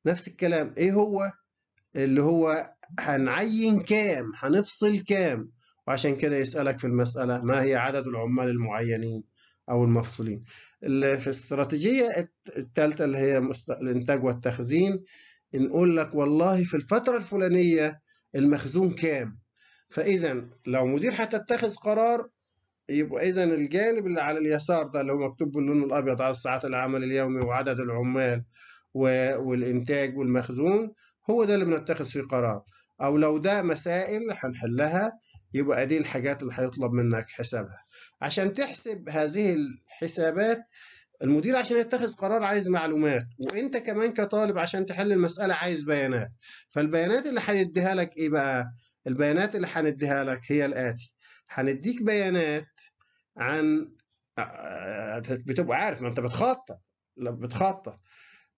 نفس الكلام ايه هو اللي هو هنعين كام هنفصل كام وعشان كده يسألك في المسألة ما هي عدد العمال المعينين أو المفصولين في الاستراتيجية الثالثة اللي هي الإنتاج والتخزين نقول لك والله في الفترة الفلانية المخزون كام فإذا لو مدير هتتخذ قرار يبقى إذا الجانب اللي على اليسار ده اللي هو مكتوب باللون الأبيض على ساعات العمل اليومي وعدد العمال والإنتاج والمخزون هو ده اللي بنتخذ فيه قرار أو لو ده مسائل هنحلها يبقى دي الحاجات اللي هيطلب منك حسابها عشان تحسب هذه الحسابات المدير عشان يتخذ قرار عايز معلومات وانت كمان كطالب عشان تحل المساله عايز بيانات فالبيانات اللي هنديها لك ايه بقى البيانات اللي هنديها لك هي الاتي هنديك بيانات عن بتبقى عارف ما انت بتخطط بتخطط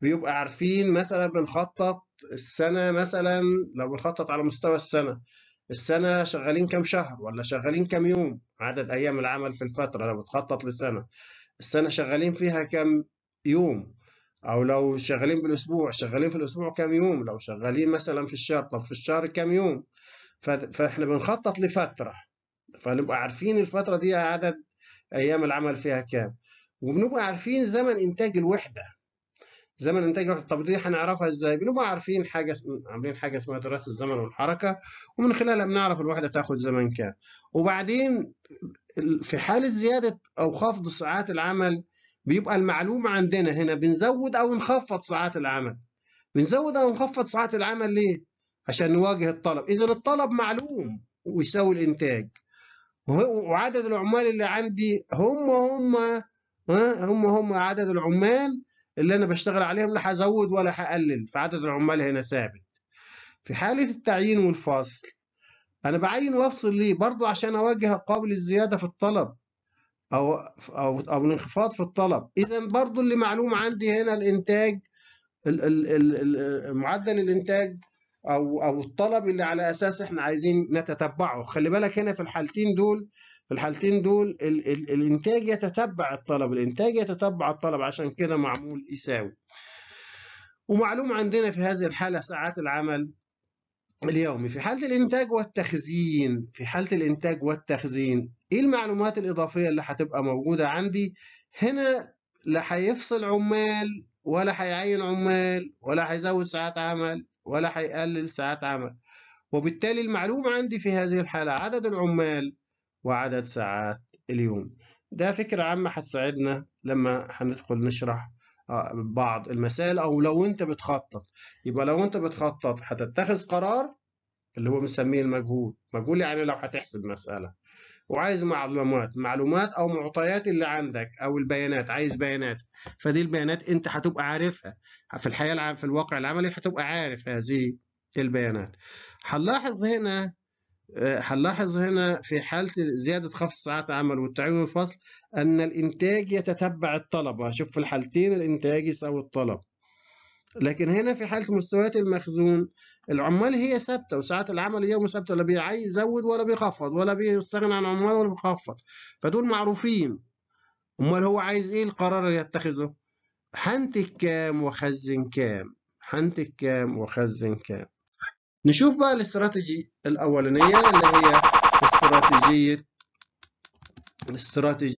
بيبقى عارفين مثلا بنخطط السنه مثلا لو بنخطط على مستوى السنه السنة شغالين كم شهر ولا شغالين كم يوم عدد أيام العمل في الفترة لو بتخطط للسنة السنة شغالين فيها كم يوم أو لو شغالين بالأسبوع شغالين في الأسبوع كم يوم لو شغالين مثلا في الشهر طب في الشهر كم يوم فإحنا بنخطط لفترة فنبقى عارفين الفترة دي عدد أيام العمل فيها كام وبنبقى عارفين زمن إنتاج الوحدة زمن انتاج وقت طب دي هنعرفها ازاي بنبقى عارفين حاجه عاملين حاجه اسمها دراسه الزمن والحركه ومن خلالها بنعرف الوحده تاخد زمن كام وبعدين في حاله زياده او خفض ساعات العمل بيبقى المعلومه عندنا هنا بنزود او نخفض ساعات العمل بنزود او نخفض ساعات العمل ليه عشان نواجه الطلب اذا الطلب معلوم ويساوي الانتاج وعدد العمال اللي عندي هم هم هم هم عدد العمال اللي انا بشتغل عليهم لا هزود ولا هقلل فعدد العمال هنا ثابت في حالة التعيين والفصل انا بعين وافصل ليه برضو عشان اواجه قابل الزيادة في الطلب او او او الانخفاض في الطلب اذا برضو اللي معلوم عندي هنا الانتاج ال ال معدل الانتاج او او الطلب اللي على اساس احنا عايزين نتتبعه خلي بالك هنا في الحالتين دول في الحالتين دول ال ال الانتاج يتتبع الطلب الانتاج يتتبع الطلب عشان كده معمول يساوي ومعلوم عندنا في هذه الحالة ساعات العمل اليومي في حالة الإنتاج والتخزين في حالة الإنتاج والتخزين إيه المعلومات الإضافية اللي هتبقى موجودة عندي هنا لا هيفصل عمال ولا هيعين عمال ولا هيزود ساعات عمل ولا هيقلل ساعات عمل وبالتالي المعلوم عندي في هذه الحالة عدد العمال وعدد ساعات اليوم ده فكرة عامة هتساعدنا لما هندخل نشرح آه، بعض المسائل أو لو أنت بتخطط يبقى لو أنت بتخطط هتتخذ قرار اللي هو بنسميه المجهول مجهول يعني لو هتحسب مسألة وعايز معلومات معلومات أو معطيات اللي عندك أو البيانات عايز بيانات فدي البيانات أنت هتبقى عارفها في الحياة العام في الواقع العملي هتبقى عارف هذه البيانات هنلاحظ هنا آه، هنلاحظ هنا في حالة زيادة خفض ساعات عمل والتعيين والفصل أن الإنتاج يتتبع الطلب وهشوف في الحالتين الإنتاج يساوي الطلب لكن هنا في حالة مستويات المخزون العمال هي ثابتة وساعات العمل اليوم ثابتة لا بيزود ولا بيخفض ولا بيستغنى عن عمال ولا بيخفض فدول معروفين أمال هو عايز إيه القرار اللي يتخذه؟ هنتج كام وخزن كام؟ هنتج كام وخزن كام؟ نشوف بقى الاستراتيجي الأولانية اللي هي استراتيجية استراتيجية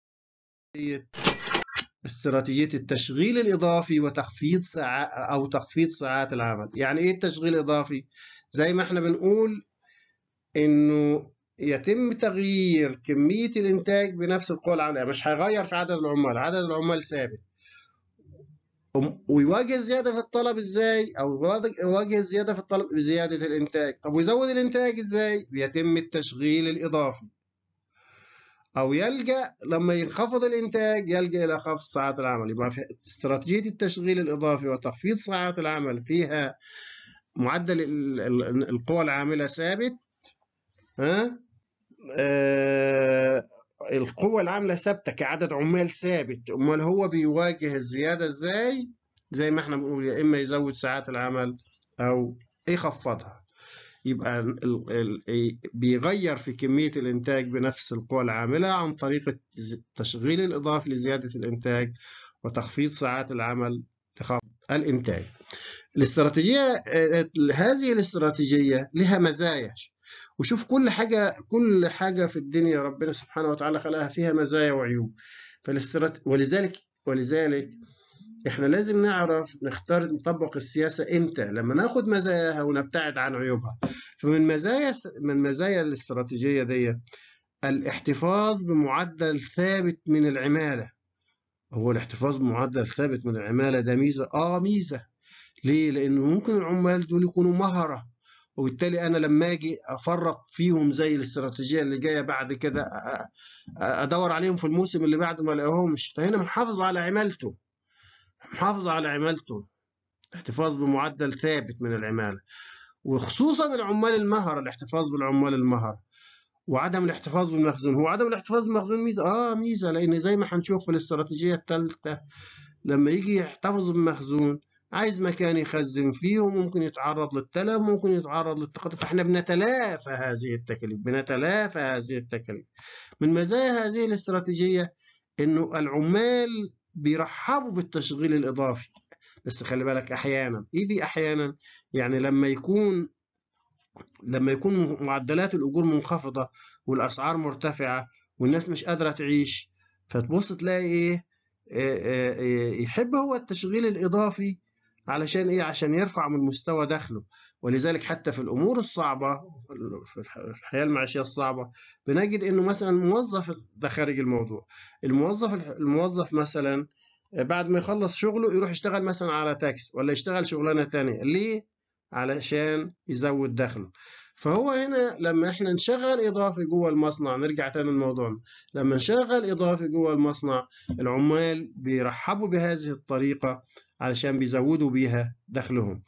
استراتيجية التشغيل الإضافي وتخفيض ساعات أو تخفيض ساعات العمل يعني إيه التشغيل الإضافي؟ زي ما إحنا بنقول إنه يتم تغيير كمية الإنتاج بنفس القوة العاملة مش هيغير في عدد العمال عدد العمال ثابت ويواجه الزياده في الطلب ازاي او يواجه الزياده في الطلب بزياده الانتاج طب ويزود الانتاج ازاي بيتم التشغيل الاضافي او يلجا لما ينخفض الانتاج يلجا الى خفض ساعات العمل يبقى في استراتيجيه التشغيل الاضافي وتخفيض ساعات العمل فيها معدل القوى العامله ثابت ها أه القوة العاملة ثابتة كعدد عمال ثابت أمال هو بيواجه الزيادة إزاي؟ زي ما إحنا بنقول يا إما يزود ساعات العمل أو يخفضها يبقى بيغير في كمية الإنتاج بنفس القوى العاملة عن طريق التشغيل الإضافي لزيادة الإنتاج وتخفيض ساعات العمل لخفض الإنتاج الاستراتيجية آه، آه، هذه الاستراتيجية لها مزايا وشوف كل حاجة كل حاجة في الدنيا ربنا سبحانه وتعالى خلقها فيها مزايا وعيوب فالاسترات ولذلك ولذلك احنا لازم نعرف نختار نطبق السياسة امتى لما ناخد مزاياها ونبتعد عن عيوبها فمن مزايا من مزايا الاستراتيجية دي الاحتفاظ بمعدل ثابت من العمالة هو الاحتفاظ بمعدل ثابت من العمالة ده ميزة اه ميزة ليه لانه ممكن العمال دول يكونوا مهرة وبالتالي انا لما اجي افرق فيهم زي الاستراتيجيه اللي جايه بعد كده ادور عليهم في الموسم اللي بعده ما الاقيهمش فهنا محافظ على عمالته محافظ على عمالته احتفاظ بمعدل ثابت من العماله وخصوصا العمال المهر الاحتفاظ بالعمال المهر وعدم الاحتفاظ بالمخزون هو عدم الاحتفاظ بالمخزون ميزه اه ميزه لان زي ما هنشوف في الاستراتيجيه الثالثه لما يجي يحتفظ بالمخزون عايز مكان يخزن فيه وممكن يتعرض للتلف ممكن يتعرض للتقاطع فاحنا بنتلافى هذه التكاليف بنتلافى هذه التكاليف من مزايا هذه الاستراتيجية انه العمال بيرحبوا بالتشغيل الإضافي بس خلي بالك أحيانا إيه دي أحيانا يعني لما يكون لما يكون معدلات الأجور منخفضة والأسعار مرتفعة والناس مش قادرة تعيش فتبص تلاقي إيه, إيه،, إيه،, إيه، يحب هو التشغيل الإضافي علشان ايه عشان يرفع من مستوى دخله ولذلك حتى في الامور الصعبه في الحياه المعيشيه الصعبه بنجد انه مثلا موظف ده خارج الموضوع الموظف الموظف مثلا بعد ما يخلص شغله يروح يشتغل مثلا على تاكس ولا يشتغل شغلانه تانية ليه علشان يزود دخله فهو هنا لما احنا نشغل اضافي جوه المصنع نرجع تاني لموضوعنا لما نشغل اضافي جوه المصنع العمال بيرحبوا بهذه الطريقه علشان بيزودوا بيها دخلهم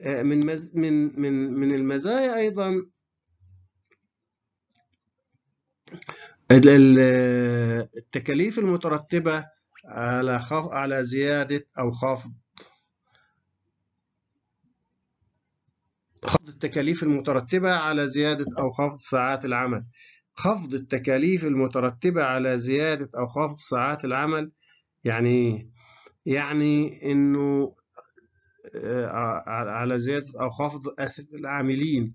آه، من مز... من من من المزايا ايضا التكاليف المترتبه على خف... على زياده او خفض خفض التكاليف المترتبه على زياده او خفض ساعات العمل خفض التكاليف المترتبه على زياده او خفض ساعات العمل يعني ايه يعني انه آه، آه، آه، على زيادة او خفض اسف العاملين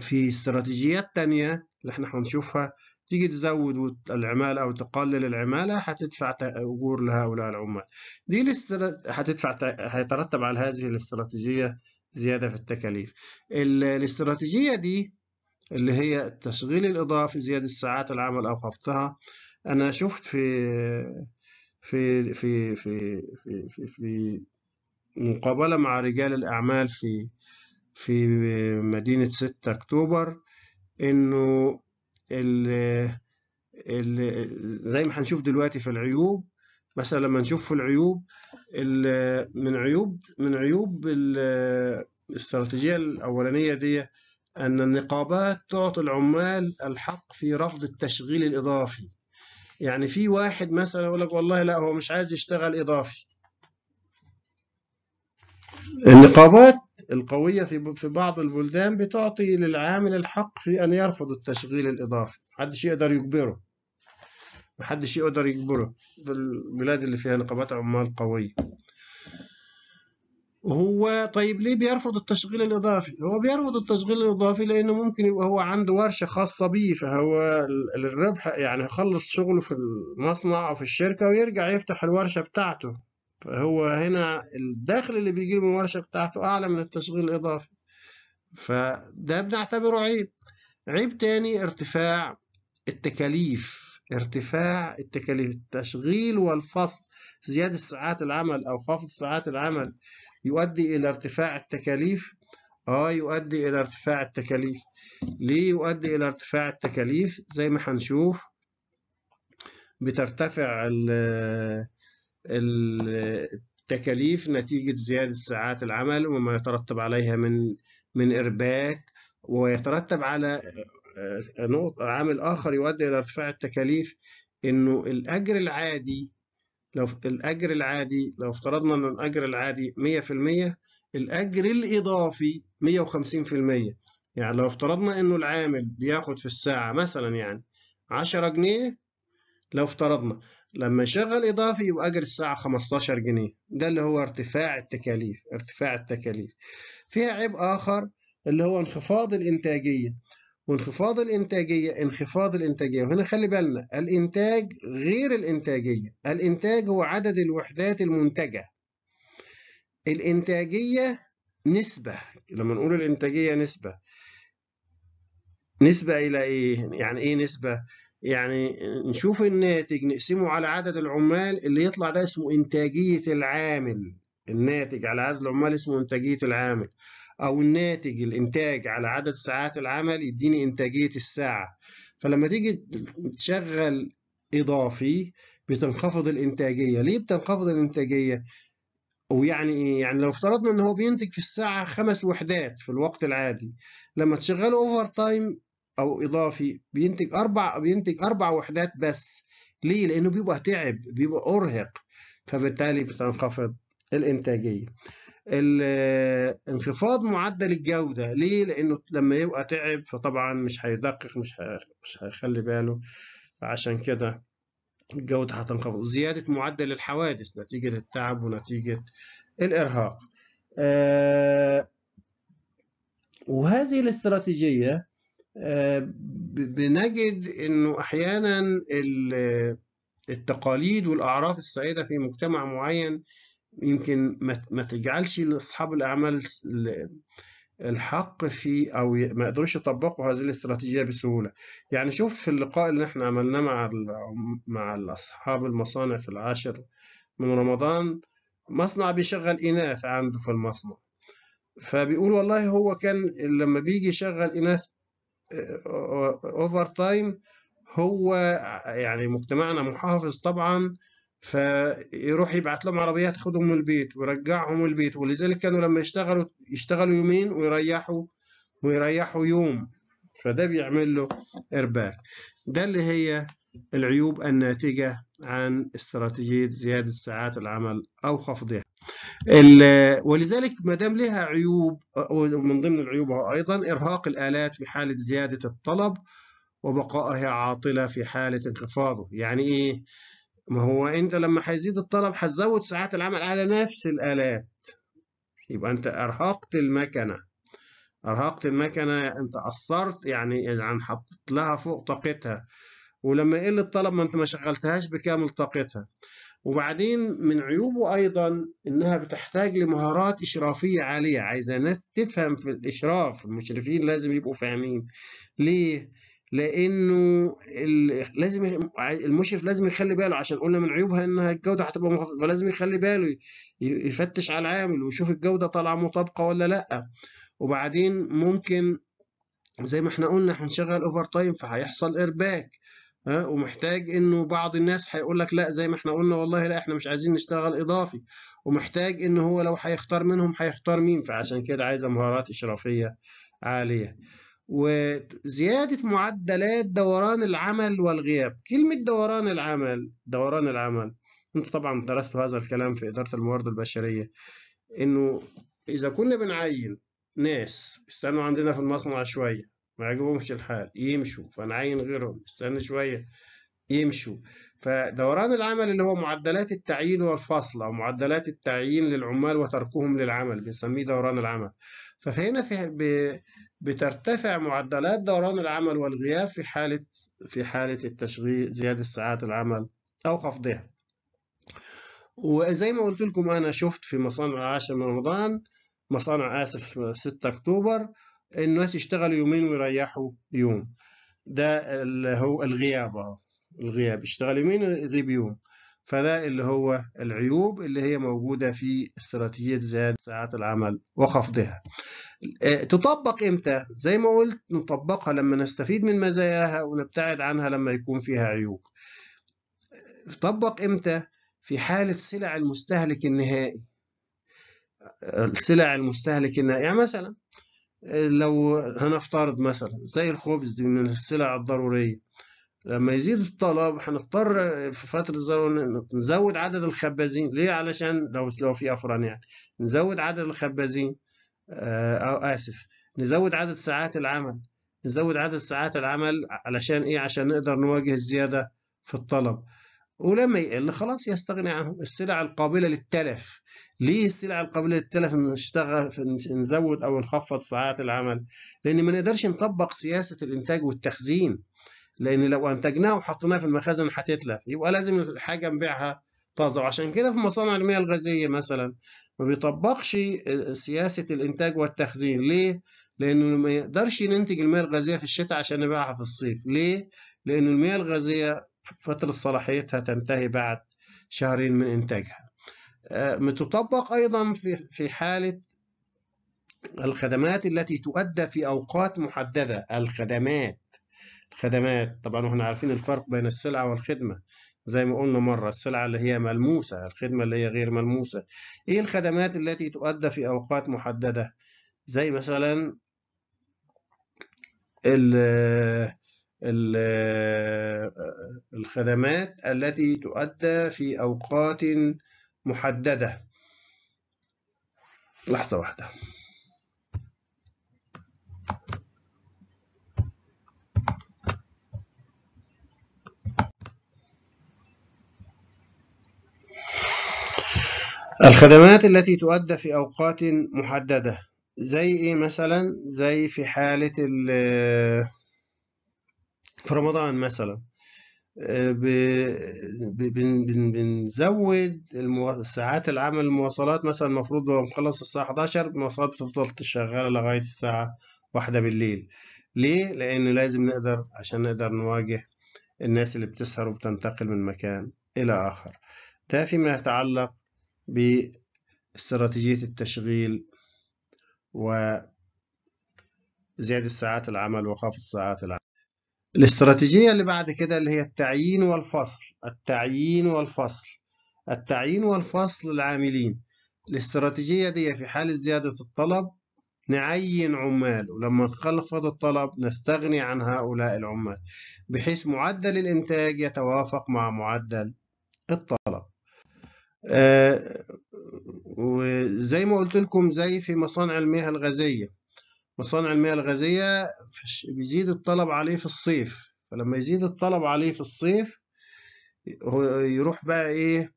في استراتيجيات تانية اللي احنا هنشوفها تيجي تزود العمالة أو تقلل العمالة هتدفع أجور لهؤلاء العمال دي هتدفع هيترتب على هذه الاستراتيجية زيادة في التكاليف الاستراتيجية دي اللي هي التشغيل الإضافي زيادة ساعات العمل أو خفضها أنا شفت في في في في في في, في مقابلة مع رجال الأعمال في في مدينة 6 أكتوبر إنه ال زي ما هنشوف دلوقتي في العيوب مثلا لما نشوف في العيوب من عيوب من عيوب الاستراتيجية الأولانية دي أن النقابات تعطي العمال الحق في رفض التشغيل الإضافي يعني في واحد مثلا يقول لك والله لا هو مش عايز يشتغل إضافي النقابات القوية في في بعض البلدان بتعطي للعامل الحق في أن يرفض التشغيل الإضافي محدش يقدر يجبره محدش يقدر يجبره في البلاد اللي فيها نقابات عمال قوية هو طيب ليه بيرفض التشغيل الإضافي؟ هو بيرفض التشغيل الإضافي لأنه ممكن يبقى هو عنده ورشة خاصة بيه فهو الربح يعني يخلص شغله في المصنع أو في الشركة ويرجع يفتح الورشة بتاعته فهو هنا الدخل اللي بيجيبه من الورشة بتاعته أعلى من التشغيل الإضافي فده بنعتبره عيب عيب تاني ارتفاع التكاليف ارتفاع التكاليف التشغيل والفصل زيادة ساعات العمل أو خفض ساعات العمل يؤدي إلى ارتفاع التكاليف آه يؤدي إلى ارتفاع التكاليف ليه يؤدي إلى ارتفاع التكاليف زي ما هنشوف بترتفع التكاليف نتيجة زيادة ساعات العمل وما يترتب عليها من من إرباك ويترتب على آه، نقطة عامل آخر يؤدي إلى ارتفاع التكاليف إنه الأجر العادي لو الأجر العادي لو افترضنا أن الأجر العادي 100% الأجر الإضافي 150% يعني لو افترضنا أنه العامل بياخد في الساعة مثلا يعني 10 جنيه لو افترضنا لما يشغل إضافي يبقى أجر الساعة 15 جنيه ده اللي هو ارتفاع التكاليف ارتفاع التكاليف فيها عيب آخر اللي هو انخفاض الإنتاجية وانخفاض الإنتاجية انخفاض الإنتاجية وهنا خلي بالنا الإنتاج غير الإنتاجية الإنتاج هو عدد الوحدات المنتجة الإنتاجية نسبة لما نقول الإنتاجية نسبة نسبة إلى إيه؟ يعني إيه نسبة؟ يعني نشوف الناتج نقسمه على عدد العمال اللي يطلع ده اسمه إنتاجية العامل الناتج على عدد العمال اسمه إنتاجية العامل أو الناتج الإنتاج على عدد ساعات العمل يديني إنتاجية الساعة فلما تيجي تشغل إضافي بتنخفض الإنتاجية ليه بتنخفض الإنتاجية؟ ويعني إيه؟ يعني لو افترضنا إن هو بينتج في الساعة خمس وحدات في الوقت العادي لما تشغله أوفر تايم أو إضافي بينتج أربع بينتج أربع وحدات بس ليه؟ لأنه بيبقى تعب بيبقى أرهق فبالتالي بتنخفض الإنتاجية انخفاض معدل الجودة ليه؟ لأنه لما يبقى تعب فطبعا مش هيدقق مش مش هيخلي باله فعشان كده الجودة هتنخفض زيادة معدل الحوادث نتيجة التعب ونتيجة الإرهاق آه، وهذه الاستراتيجية آه، بنجد أنه أحيانا التقاليد والأعراف السائدة في مجتمع معين يمكن ما تجعلش لاصحاب الاعمال الحق في او ما يقدروش يطبقوا هذه الاستراتيجيه بسهوله يعني شوف في اللقاء اللي احنا عملناه مع مع اصحاب المصانع في العاشر من رمضان مصنع بيشغل اناث عنده في المصنع فبيقول والله هو كان لما بيجي يشغل اناث اوفر آه، تايم آه، آه، هو يعني مجتمعنا محافظ طبعا فيروح يبعث لهم عربيات ياخذهم البيت ويرجعهم البيت ولذلك كانوا لما يشتغلوا يشتغلوا يومين ويريحوا ويريحوا يوم فده بيعمل له ارباك ده اللي هي العيوب الناتجة عن استراتيجية زيادة ساعات العمل أو خفضها ولذلك ما دام لها عيوب ومن ضمن العيوب أيضا إرهاق الآلات في حالة زيادة الطلب وبقائها عاطلة في حالة انخفاضه يعني إيه ما هو أنت لما هيزيد الطلب هتزود ساعات العمل على نفس الآلات يبقى أنت أرهقت المكنة أرهقت المكنة أنت قصرت يعني يعني حطيت لها فوق طاقتها ولما يقل الطلب ما أنت ما شغلتهاش بكامل طاقتها وبعدين من عيوبه أيضا إنها بتحتاج لمهارات إشرافية عالية عايزة ناس تفهم في الإشراف المشرفين لازم يبقوا فاهمين ليه؟ لانه لازم المشرف لازم يخلي باله عشان قلنا من عيوبها انها الجوده هتبقى منخفضه فلازم يخلي باله يفتش على العامل ويشوف الجوده طالعه مطابقه ولا لا وبعدين ممكن زي ما احنا قلنا هنشغل اوفر تايم فهيحصل ارباك ها ومحتاج انه بعض الناس هيقول لك لا زي ما احنا قلنا والله لا احنا مش عايزين نشتغل اضافي ومحتاج ان هو لو هيختار منهم هيختار مين فعشان كده عايزه مهارات اشرافيه عاليه وزيادة معدلات دوران العمل والغياب كلمة دوران العمل دوران العمل انتوا طبعا درستوا هذا الكلام في إدارة الموارد البشرية انه إذا كنا بنعين ناس استنوا عندنا في المصنع شوية ما يعجبهمش الحال يمشوا فنعين غيرهم استنى شوية يمشوا فدوران العمل اللي هو معدلات التعيين والفصل أو معدلات التعيين للعمال وتركهم للعمل بنسميه دوران العمل فهنا في بترتفع معدلات دوران العمل والغياب في حالة في حالة التشغيل زيادة ساعات العمل أو خفضها وزي ما قلت لكم أنا شفت في مصانع 10 من رمضان مصانع آسف 6 أكتوبر الناس يشتغلوا يومين ويريحوا يوم ده اللي هو الغياب آه، الغياب يشتغل يومين يغيب يوم فده اللي هو العيوب اللي هي موجودة في استراتيجية زيادة ساعات العمل وخفضها آه، تطبق امتى زي ما قلت نطبقها لما نستفيد من مزاياها ونبتعد عنها لما يكون فيها عيوب تطبق امتى في حالة سلع المستهلك النهائي السلع المستهلك النهائي يعني مثلا آه، لو هنفترض مثلا زي الخبز دي من السلع الضرورية لما يزيد الطلب هنضطر في فترة الذروة نزود عدد الخبازين ليه علشان لو لو في أفران يعني نزود عدد الخبازين آه، أو آسف نزود عدد ساعات العمل نزود عدد ساعات العمل علشان إيه عشان نقدر نواجه الزيادة في الطلب ولما يقل خلاص يستغني عنهم السلع القابلة للتلف ليه السلع القابلة للتلف نشتغل نزود أو نخفض ساعات العمل لأن ما نقدرش نطبق سياسة الإنتاج والتخزين لأن لو أنتجناه وحطيناه في المخازن هتتلف يبقى لازم الحاجة نبيعها طازة وعشان كده في مصانع المياه الغازية مثلا ما بيطبقش سياسة الإنتاج والتخزين ليه؟ لأنه ما يقدرش ينتج المياه الغازية في الشتاء عشان يبيعها في الصيف ليه؟ لأن المياه الغازية فترة صلاحيتها تنتهي بعد شهرين من إنتاجها بتطبق آه، أيضا في في حالة الخدمات التي تؤدى في أوقات محددة الخدمات خدمات طبعا واحنا عارفين الفرق بين السلعة والخدمة زي ما قلنا مرة السلعة اللي هي ملموسة الخدمة اللي هي غير ملموسة ايه الخدمات التي تؤدى في اوقات محددة زي مثلا ال الخدمات التي تؤدى في اوقات محددة لحظة واحدة الخدمات التي تؤدى في أوقات محددة زي إيه مثلا زي في حالة في رمضان مثلا آه، بنزود ساعات العمل المواصلات مثلا المفروض لو مخلص الساعة 11 المواصلات بتفضل شغالة لغاية الساعة واحدة بالليل ليه؟ لأن لازم نقدر عشان نقدر نواجه الناس اللي بتسهر وبتنتقل من مكان إلى آخر ده فيما يتعلق باستراتيجية التشغيل وزيادة ساعات العمل وخفض ساعات العمل الاستراتيجية اللي بعد كده اللي هي التعيين والفصل التعيين والفصل التعيين والفصل العاملين الاستراتيجية دي في حال زيادة الطلب نعين عمال ولما نخفض الطلب نستغني عن هؤلاء العمال بحيث معدل الإنتاج يتوافق مع معدل الطلب آه، وزي ما قلت لكم زي في مصانع المياه الغازية مصانع المياه الغازية بيزيد الطلب عليه في الصيف فلما يزيد الطلب عليه في الصيف يروح بقى ايه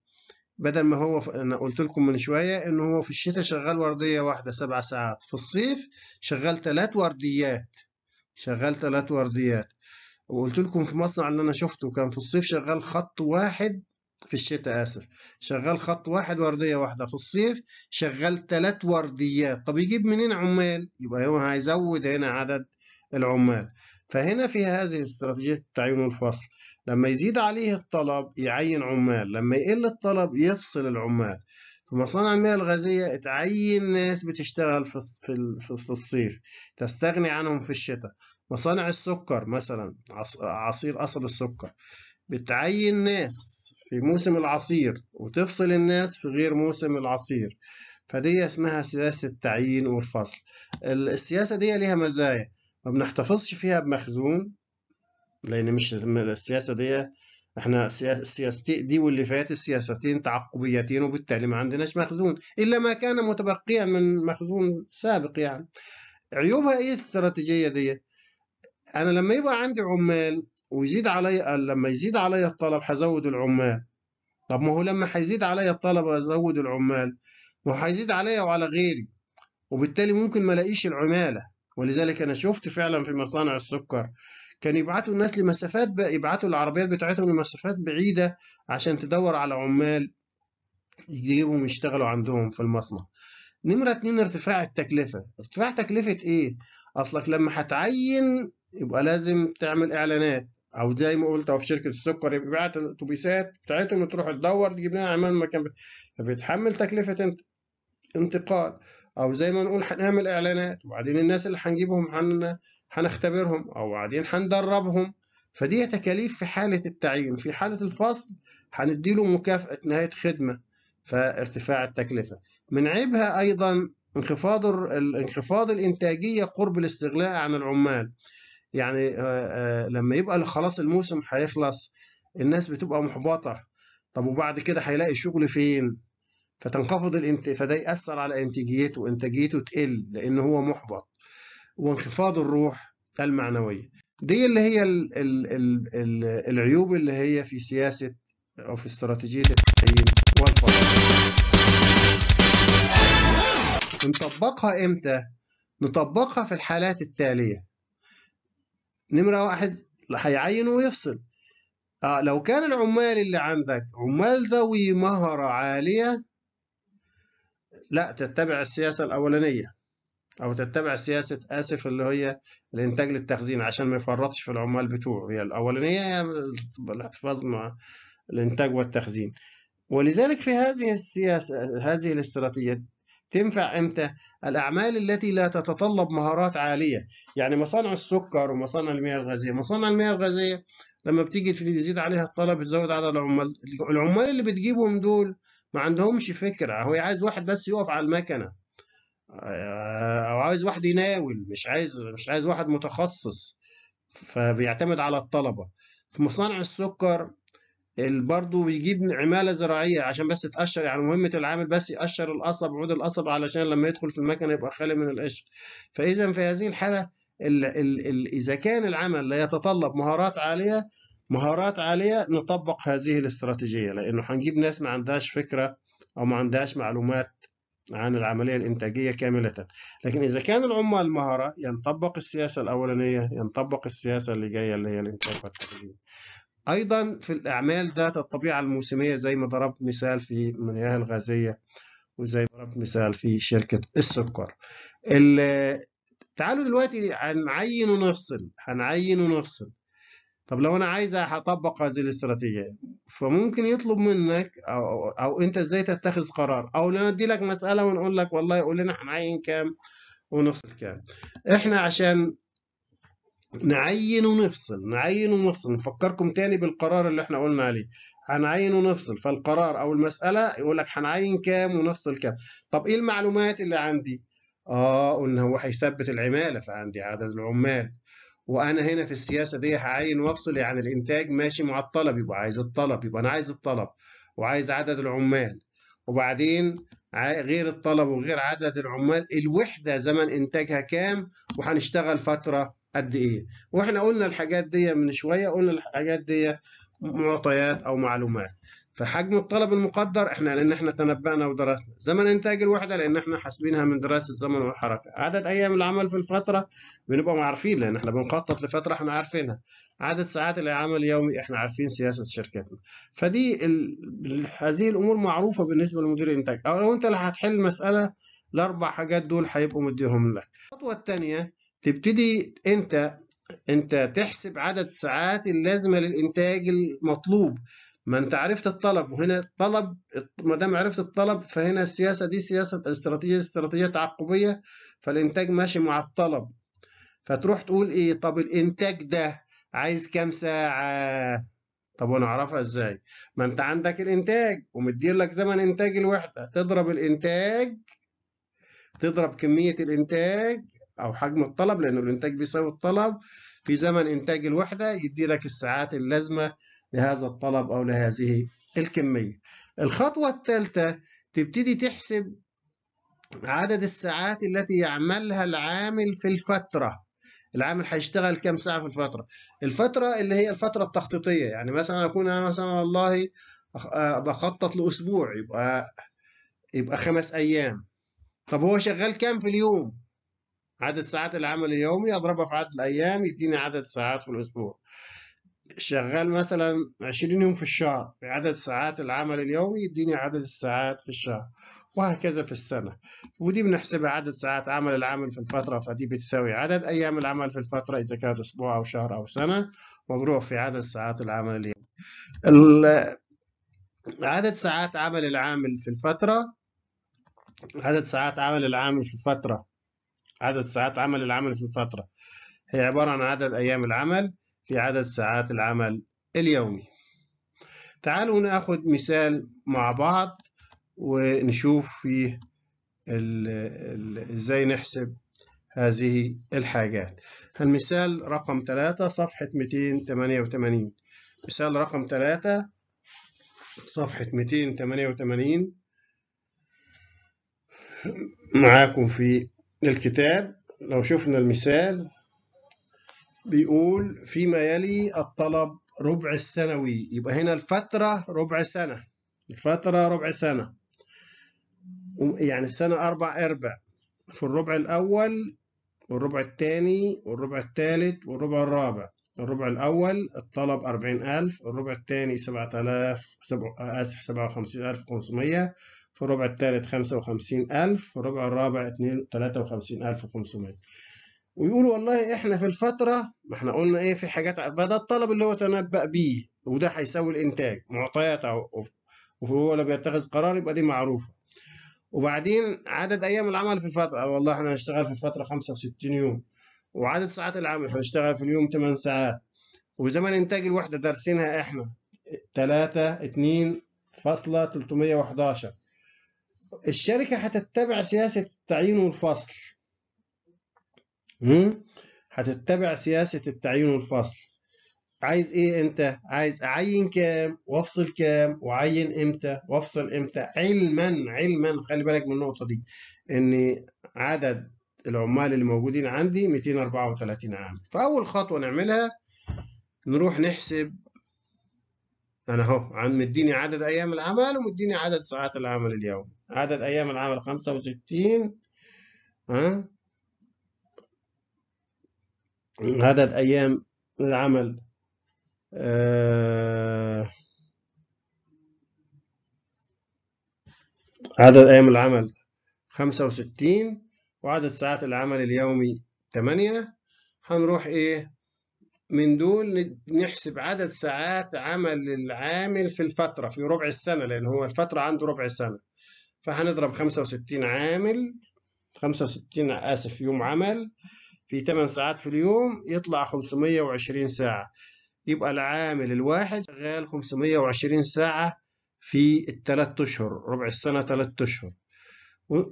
بدل ما هو انا قلت لكم من شويه ان هو في الشتاء شغال ورديه واحده سبع ساعات في الصيف شغال ثلاث ورديات شغال ثلاث ورديات وقلت لكم في مصنع اللي انا شفته كان في الصيف شغال خط واحد في الشتاء آسف شغال خط واحد وردية واحدة في الصيف شغال ثلاث ورديات طب يجيب منين عمال يبقى هو هيزود هنا عدد العمال فهنا في هذه استراتيجية تعيين الفصل لما يزيد عليه الطلب يعين عمال لما يقل الطلب يفصل العمال في مصانع المياه الغازية تعين ناس بتشتغل في في الصيف تستغني عنهم في الشتاء مصانع السكر مثلا عصير قصب السكر بتعين ناس في موسم العصير وتفصل الناس في غير موسم العصير فدي اسمها سياسة التعيين والفصل السياسة دي ليها مزايا ما بنحتفظش فيها بمخزون لأن مش السياسة دي احنا السياستين دي واللي فات السياستين تعقبيتين وبالتالي ما عندناش مخزون إلا ما كان متبقيا من مخزون سابق يعني عيوبها ايه الاستراتيجية دي؟ أنا لما يبقى عندي عمال ويزيد علي لما يزيد علي الطلب هزود العمال طب ما هو لما هيزيد علي الطلب هزود العمال ما هو هيزيد علي وعلى غيري وبالتالي ممكن ما الاقيش العماله ولذلك انا شفت فعلا في مصانع السكر كان يبعتوا الناس لمسافات يبعتوا العربيات بتاعتهم لمسافات بعيده عشان تدور على عمال يجيبهم يشتغلوا عندهم في المصنع نمرة اتنين ارتفاع التكلفة ارتفاع تكلفة ايه؟ اصلك لما هتعين يبقى لازم تعمل اعلانات او زي ما قلت او في شركه السكر يبقى بعت الاتوبيسات بتاعتهم تروح تدور تجيب لها عمال ما كان فبيتحمل تكلفه انتقال او زي ما نقول هنعمل اعلانات وبعدين الناس اللي هنجيبهم هنختبرهم او بعدين هندربهم فدي تكاليف في حاله التعيين في حاله الفصل هنديله مكافاه نهايه خدمه فارتفاع التكلفه من عيبها ايضا انخفاض انخفاض الانتاجيه قرب الاستغلاء عن العمال يعني آه، آه، لما يبقى خلاص الموسم هيخلص الناس بتبقى محبطة طب وبعد كده هيلاقي الشغل فين فتنخفض الانت... فده يأثر على إنتاجيته إنتاجيته تقل لأن هو محبط وانخفاض الروح المعنوية دي اللي هي ال... ال... ال... العيوب اللي هي في سياسة أو في استراتيجية التعيين والفصل نطبقها إمتى؟ نطبقها في الحالات التالية نمرة واحد حيعينه ويفصل آه لو كان العمال اللي عندك عمال ذوي مهرة عالية لا تتبع السياسة الأولانية أو تتبع سياسة آسف اللي هي الإنتاج للتخزين عشان ما يفرطش في العمال بتوعه هي الأولانية هي الاحتفاظ مع الإنتاج والتخزين ولذلك في هذه السياسة هذه الاستراتيجية تنفع امتى؟ الاعمال التي لا تتطلب مهارات عاليه، يعني مصانع السكر ومصانع المياه الغازيه، مصانع المياه الغازيه لما بتيجي تزيد عليها الطلب تزود عدد العمال، العمال اللي بتجيبهم دول ما عندهمش فكره، هو عايز واحد بس يقف على المكنه آه، او عايز واحد يناول، مش عايز مش عايز واحد متخصص فبيعتمد على الطلبه. في مصانع السكر برضه بيجيب عماله زراعيه عشان بس تقشر يعني مهمه العامل بس يقشر القصب عود القصب علشان لما يدخل في المكنه يبقى خالي من القشر فاذا في هذه الحاله الـ الـ الـ اذا كان العمل لا يتطلب مهارات عاليه مهارات عاليه نطبق هذه الاستراتيجيه لانه هنجيب ناس ما عندهاش فكره او ما عندهاش معلومات عن العملية الإنتاجية كاملة لكن إذا كان العمال مهارة ينطبق السياسة الأولانية ينطبق السياسة اللي جاية اللي هي الإنتاج والتقديم أيضا في الأعمال ذات الطبيعة الموسمية زي ما ضربت مثال في المياه الغازية وزي ما ضربت مثال في شركة السكر تعالوا دلوقتي هنعين ونفصل هنعين ونفصل طب لو انا عايز اطبق هذه الاستراتيجيه فممكن يطلب منك او او انت ازاي تتخذ قرار او ندي لك مساله ونقول لك والله قول لنا هنعين كام ونفصل كام احنا عشان نعين ونفصل نعين ونفصل نفكركم تاني بالقرار اللي احنا قلنا عليه هنعين ونفصل فالقرار او المساله يقول لك هنعين كام ونفصل كام طب ايه المعلومات اللي عندي اه قلنا هو هيثبت العماله فعندي عدد العمال وانا هنا في السياسه دي هعين وافصل يعني الانتاج ماشي مع الطلب يبقى عايز الطلب يبقى انا عايز الطلب وعايز عدد العمال وبعدين غير الطلب وغير عدد العمال الوحده زمن انتاجها كام وهنشتغل فتره قد ايه واحنا قلنا الحاجات دي من شويه قلنا الحاجات دي معطيات او معلومات فحجم الطلب المقدر احنا لان احنا تنبأنا ودرسنا زمن انتاج الوحده لان احنا حاسبينها من دراسه الزمن والحركه عدد ايام العمل في الفتره بنبقى عارفين لان احنا بنخطط لفتره احنا عارفينها عدد ساعات العمل اليومي احنا عارفين سياسه شركتنا فدي ال... هذه الامور معروفه بالنسبه لمدير الانتاج او لو انت اللي هتحل مساله الاربع حاجات دول هيبقوا مديهم لك الخطوه الثانيه تبتدي انت انت تحسب عدد الساعات اللازمه للانتاج المطلوب ما انت عرفت الطلب وهنا الطلب ما دام عرفت الطلب فهنا السياسه دي سياسه استراتيجيه استراتيجيه تعقبيه فالانتاج ماشي مع الطلب فتروح تقول ايه طب الانتاج ده عايز كام ساعه طب وانا اعرفها ازاي ما انت عندك الانتاج ومدير لك زمن انتاج الوحده تضرب الانتاج تضرب كميه الانتاج أو حجم الطلب لأنه الإنتاج بيساوي الطلب في زمن إنتاج الوحدة يدي لك الساعات اللازمة لهذا الطلب أو لهذه الكمية الخطوة الثالثة تبتدي تحسب عدد الساعات التي يعملها العامل في الفترة العامل هيشتغل كام ساعة في الفترة الفترة اللي هي الفترة التخطيطية يعني مثلا أكون أنا مثلا والله آه، بخطط لأسبوع يبقى يبقى خمس أيام طب هو شغال كام في اليوم عدد ساعات العمل اليومي اضربها في عدد الايام يديني عدد ساعات في الاسبوع شغال مثلا 20 يوم في الشهر في عدد ساعات العمل اليومي يديني عدد الساعات في الشهر وهكذا في السنة ودي بنحسبها عدد ساعات عمل العامل في الفترة فدي بتساوي عدد أيام العمل في الفترة إذا كانت أسبوع أو شهر أو سنة مضروب في عدد ساعات العمل اليومي عدد ساعات عمل العامل في الفترة عدد ساعات عمل العامل في الفترة عدد ساعات عمل العمل في الفترة هي عبارة عن عدد أيام العمل في عدد ساعات العمل اليومي تعالوا ناخد مثال مع بعض ونشوف فيه ازاي نحسب هذه الحاجات المثال رقم 3 صفحة 288 مثال رقم 3 صفحة 288 معاكم في للكتاب لو شفنا المثال بيقول فيما يلي الطلب ربع السنوي يبقى هنا الفترة ربع سنة الفترة ربع سنة يعني السنة أربع أربع في الربع الأول والربع الثاني والربع الثالث والربع الرابع الربع الأول الطلب أربعين ألف الربع الثاني سبعة آلاف أسف سبعة وخمسين ألف خمسمية في الربع الثالث 55000 في الربع الرابع 53500 ويقول والله احنا في الفترة ما احنا قلنا ايه في حاجات فده الطلب اللي هو تنبأ بيه وده هيساوي الانتاج معطيات وهو لو بيتخذ قرار يبقى دي معروفة وبعدين عدد ايام العمل في الفترة والله احنا هنشتغل في الفترة 65 يوم وعدد ساعات العمل احنا هنشتغل في اليوم 8 ساعات وزمن انتاج الوحدة دارسينها احنا 3 2 فاصلة 311 الشركة هتتبع سياسة التعيين والفصل هتتبع سياسة التعيين والفصل عايز ايه انت عايز اعين كام وافصل كام واعين امتى وافصل امتى علما علما خلي بالك من النقطة دي ان عدد العمال اللي موجودين عندي 234 عامل فاول خطوة نعملها نروح نحسب انا اهو مديني عدد ايام العمل ومديني عدد ساعات العمل اليومي عدد أيام العمل 65 وستين ها عدد أيام العمل آه عدد أيام العمل خمسة وستين وعدد ساعات العمل اليومي تمانية هنروح إيه من دول نحسب عدد ساعات عمل العامل في الفترة في ربع السنة لأن هو الفترة عنده ربع سنة فهنضرب 65 عامل 65 آسف يوم عمل في 8 ساعات في اليوم يطلع 520 ساعة يبقى العامل الواحد شغال 520 ساعة في الثلاث أشهر ربع السنة ثلاث أشهر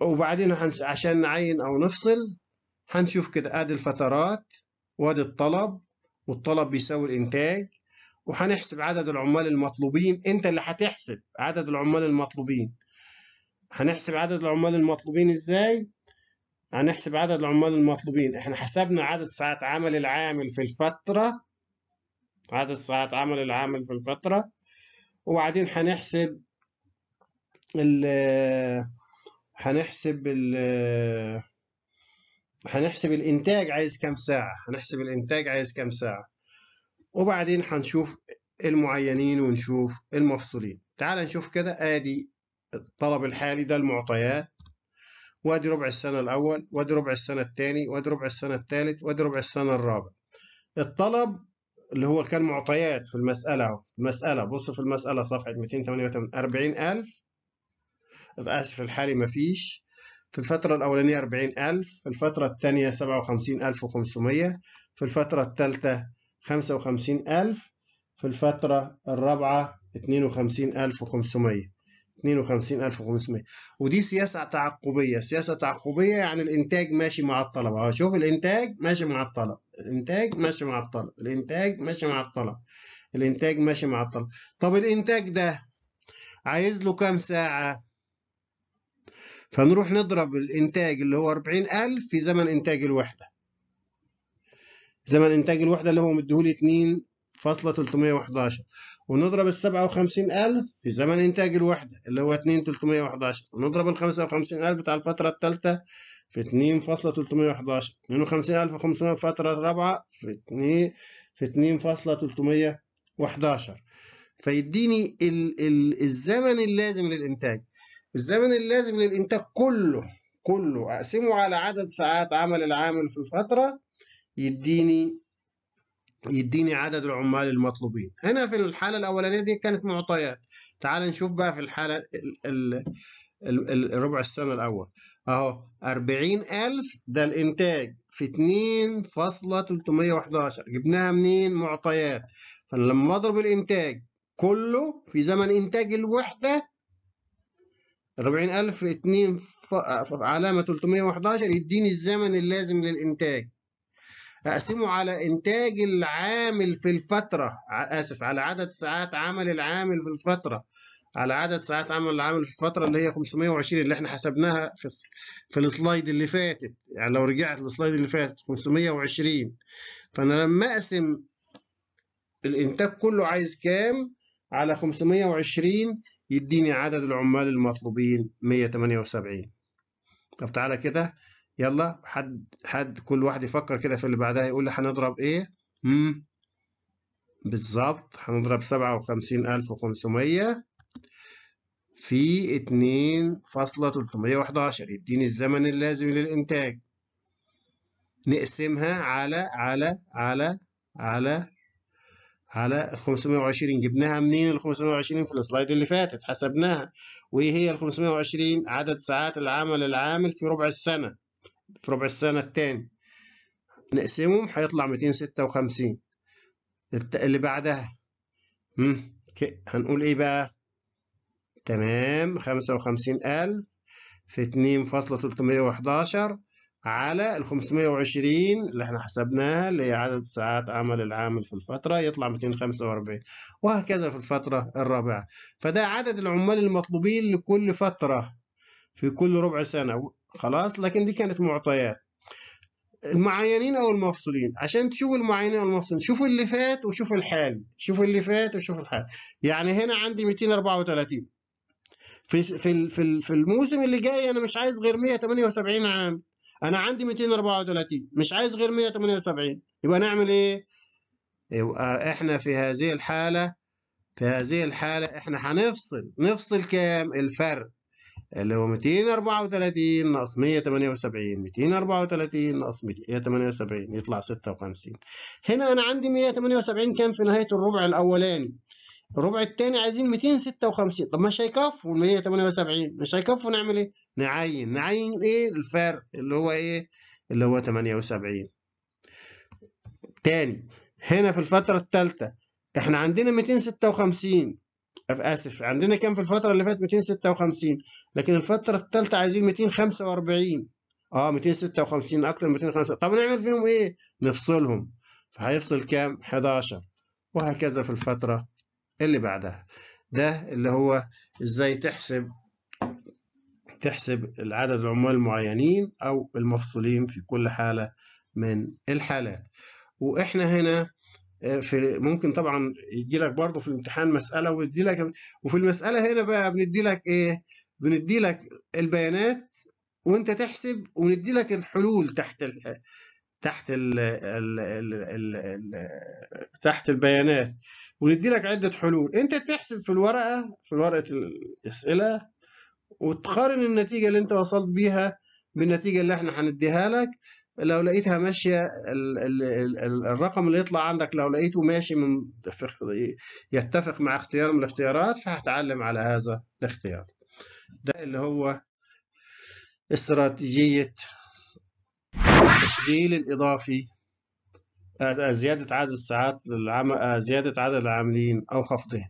وبعدين عشان نعين أو نفصل هنشوف كده ادي الفترات وادي الطلب والطلب بيساوي الانتاج وهنحسب عدد العمال المطلوبين انت اللي هتحسب عدد العمال المطلوبين هنحسب عدد العمال المطلوبين ازاي هنحسب عدد العمال المطلوبين احنا حسبنا عدد ساعات عمل العامل في الفترة عدد ساعات عمل العامل في الفترة وبعدين هنحسب ال هنحسب ال هنحسب الانتاج عايز كام ساعة هنحسب الانتاج عايز كام ساعة وبعدين هنشوف المعينين ونشوف المفصولين تعال نشوف كده ادي الطلب الحالي ده المعطيات وادي ربع السنة الأول وادي ربع السنة الثاني وادي ربع السنة الثالث وادي ربع السنة الرابع الطلب اللي هو كان معطيات في المسألة المسألة بص في المسألة صفحة 288 40000 آسف الحالي مفيش في الفترة الأولانية 40000 في الفترة الثانية 57500 في الفترة الثالثة 55000 في الفترة الرابعة 52500 52500 ودي سياسه تعقبيه سياسه تعقبيه يعني الانتاج ماشي مع الطلب اهو شوف الانتاج ماشي مع الطلب الانتاج ماشي مع الطلب الانتاج ماشي مع الطلب الانتاج ماشي مع الطلب طب الانتاج ده عايز له كام ساعه فنروح نضرب الانتاج اللي هو 40000 في زمن انتاج الوحده زمن انتاج الوحده اللي هو مديهولي 2 فاصلة 311 ونضرب السبعة وخمسين ألف في زمن إنتاج الوحدة اللي هو اتنين وحداشر ونضرب ال وخمسين ألف بتاع الفترة الثالثه في اتنين فاصلة تلتمية وحداشر اتنين ألف الفترة الرابعة في اتنين في 2311 فاصلة وحداشر فيديني ال ال الزمن اللازم للإنتاج الزمن اللازم للإنتاج كله كله أقسمه على عدد ساعات عمل العامل في الفترة يديني يديني عدد العمال المطلوبين هنا في الحالة الأولانية دي كانت معطيات تعال نشوف بقى في الحالة ال الربع السنة الأول أهو 40000 ده الإنتاج في 2.311 جبناها منين معطيات فأنا لما أضرب الإنتاج كله في زمن إنتاج الوحدة 40000 في 2 ف... علامة 311 يديني الزمن اللازم للإنتاج أقسمه على إنتاج العامل في الفترة آسف على عدد ساعات عمل العامل في الفترة على عدد ساعات عمل العامل في الفترة اللي هي 520 اللي احنا حسبناها في في السلايد اللي فاتت يعني لو رجعت للسلايد اللي فاتت 520 فأنا لما أقسم الإنتاج كله عايز كام على 520 يديني عدد العمال المطلوبين 178 طب تعالى كده يلا حد حد كل واحد يفكر كده في اللي بعدها يقول لي هنضرب ايه امم بالظبط هنضرب سبعة وخمسين ألف وخمسمية في اتنين فاصلة تلتمية واحد عشر يديني الزمن اللازم للإنتاج نقسمها على على على على على 520 جبناها منين ال 520 في السلايد اللي فاتت حسبناها وايه هي ال 520 عدد ساعات العمل العامل في ربع السنه في ربع السنة الثاني نقسمهم هيطلع 256 اللي بعدها مم. هنقول ايه بقى تمام 55000 في 2.311 على ال 520 اللي احنا حسبناها اللي هي عدد ساعات عمل العامل في الفترة يطلع 245 وهكذا في الفترة الرابعة فده عدد العمال المطلوبين لكل فترة في كل ربع سنة خلاص لكن دي كانت معطيات المعينين او المفصولين عشان تشوفوا المعينين او شوفوا اللي فات وشوفوا الحال شوفوا اللي فات وشوفوا الحال يعني هنا عندي 234 في في في في الموسم اللي جاي انا مش عايز غير 178 عام انا عندي 234 مش عايز غير 178 يبقى نعمل ايه يبقى احنا في هذه الحاله في هذه الحاله احنا هنفصل نفصل كام الفرق اللي هو 234 ناقص 178 234 ناقص 178 يطلع 56 هنا أنا عندي 178 كان في نهاية الربع الأولاني الربع الثاني عايزين 256 طب مش هيكفوا ال 178 مش هيكفوا نعمل ايه؟ نعين نعين ايه الفرق اللي هو ايه؟ اللي هو 78 تاني هنا في الفترة الثالثة احنا عندنا 256 اسف عندنا كام في الفتره اللي فاتت 256 لكن الفتره الثالثه عايزين 245 اه 256 اكتر من 205 طب نعمل فيهم ايه نفصلهم فهيفصل كام 11 وهكذا في الفتره اللي بعدها ده اللي هو ازاي تحسب تحسب العدد العمال المعينين او المفصولين في كل حاله من الحالات واحنا هنا آه، في ممكن طبعا يجي لك برضه في الامتحان مساله ويدي لك وفي المساله هنا بقى بندي لك ايه؟ بندي لك البيانات وانت تحسب وندي لك الحلول تحت الـ تحت الـ الـ الـ الـ الـ تحت البيانات وندي لك عده حلول انت تحسب في الورقه في ورقه الاسئله وتقارن النتيجه اللي انت وصلت بيها بالنتيجه اللي احنا هنديها لك لو لقيتها ماشية الرقم اللي يطلع عندك لو لقيته ماشي من يتفق مع اختيار من الاختيارات فهتعلم على هذا الاختيار ده اللي هو استراتيجية التشغيل الإضافي آه، زيادة عدد الساعات للعمل آه، زيادة عدد العاملين أو خفضهم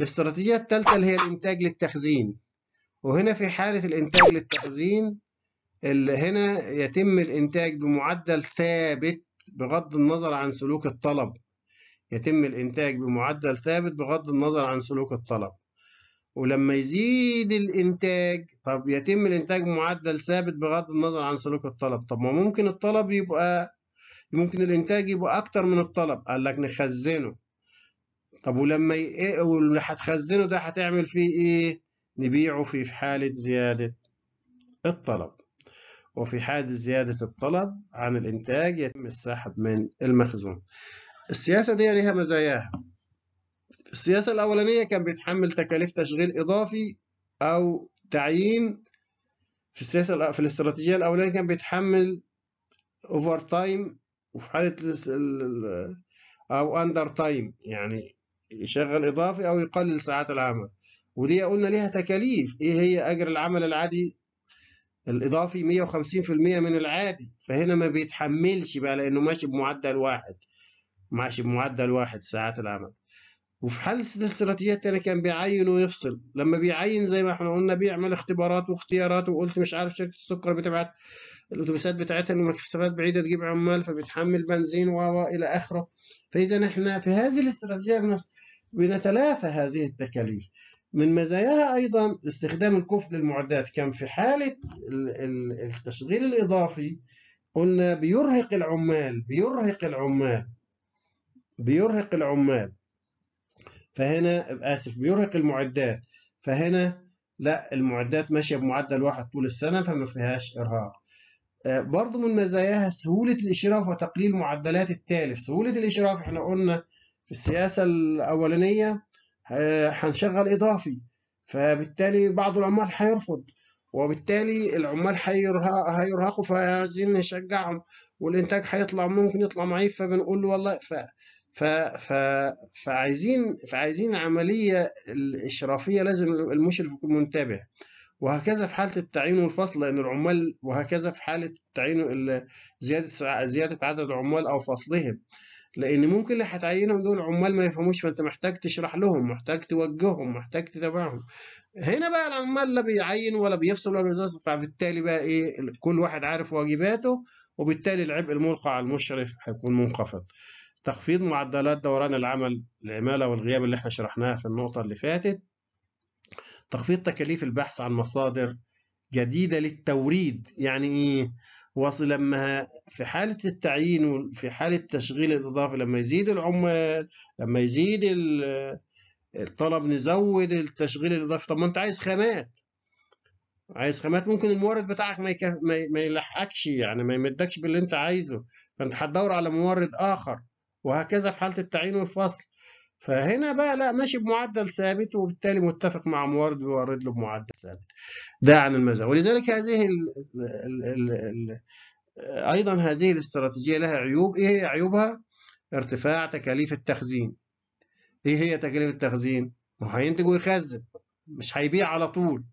الاستراتيجية الثالثة اللي هي الإنتاج للتخزين وهنا في حالة الإنتاج للتخزين اللي هنا يتم الإنتاج بمعدل ثابت بغض النظر عن سلوك الطلب يتم الإنتاج بمعدل ثابت بغض النظر عن سلوك الطلب ولما يزيد الإنتاج طب يتم الإنتاج بمعدل ثابت بغض النظر عن سلوك الطلب طب ما ممكن الطلب يبقى ممكن الإنتاج يبقى أكتر من الطلب قال لك نخزنه طب ولما ي... إيه، واللي هتخزنه ده هتعمل فيه إيه؟ نبيعه في حالة زيادة الطلب وفي حال زيادة الطلب عن الإنتاج يتم السحب من المخزون السياسة دي ليها مزاياها السياسة الأولانية كان بيتحمل تكاليف تشغيل إضافي أو تعيين في السياسة في الاستراتيجية الأولانية كان بيتحمل أوفر تايم وفي حالة أو أندر تايم يعني يشغل إضافي أو يقلل ساعات العمل ودي قلنا ليها تكاليف إيه هي أجر العمل العادي الإضافي 150% من العادي فهنا ما بيتحملش بقى لأنه ماشي بمعدل واحد ماشي بمعدل واحد ساعات العمل وفي حل الاستراتيجيات الثانيه كان بيعين ويفصل لما بيعين زي ما احنا قلنا بيعمل اختبارات واختيارات وقلت مش عارف شركة السكر بتبعت الأتوبيسات بتاعتها لمكثفات بعيدة تجيب عمال فبتحمل بنزين و إلى آخره فإذا احنا في هذه الاستراتيجية بنتلافى هذه التكاليف من مزاياها أيضا استخدام الكفء للمعدات كان في حالة التشغيل الإضافي قلنا بيرهق العمال بيرهق العمال بيرهق العمال فهنا آسف بيرهق المعدات فهنا لا المعدات ماشية بمعدل واحد طول السنة فما فيهاش إرهاق آه، برضو من مزاياها سهولة الإشراف وتقليل معدلات التالف سهولة الإشراف احنا قلنا في السياسة الأولانية هنشغل اضافي فبالتالي بعض العمال هيرفض وبالتالي العمال هيرهقوا فعايزين نشجعهم والانتاج هيطلع ممكن يطلع معيف فبنقول له والله ف ف ف فعايزين فعايزين عمليه الاشرافيه لازم المشرف يكون منتبه وهكذا في حاله التعيين والفصل لان العمال وهكذا في حاله التعيين زياده زياده عدد العمال او فصلهم لان ممكن اللي هتعينهم دول عمال ما يفهموش فانت محتاج تشرح لهم محتاج توجههم محتاج تتابعهم هنا بقى العمال لا بيعين ولا بيفصل ولا بيزاصل. فبالتالي بقى ايه كل واحد عارف واجباته وبالتالي العبء الملقى على المشرف هيكون منخفض تخفيض معدلات دوران العمل العماله والغياب اللي احنا شرحناها في النقطه اللي فاتت تخفيض تكاليف البحث عن مصادر جديده للتوريد يعني ايه واصل لما في حالة التعيين وفي حالة تشغيل الإضافة لما يزيد العمال لما يزيد الطلب نزود التشغيل الإضافي طب ما أنت عايز خامات عايز خامات ممكن المورد بتاعك ما, ما يلحقش يعني ما يمدكش باللي أنت عايزه فأنت هتدور على مورد آخر وهكذا في حالة التعيين والفصل فهنا بقى لا ماشي بمعدل ثابت وبالتالي متفق مع موارد بيورد له بمعدل ثابت ده عن المذهب ولذلك هذه ال ال ال الـ ايضا هذه الاستراتيجيه لها عيوب ايه هي عيوبها ارتفاع تكاليف التخزين ايه هي تكاليف التخزين هينتج ويخزن مش هيبيع على طول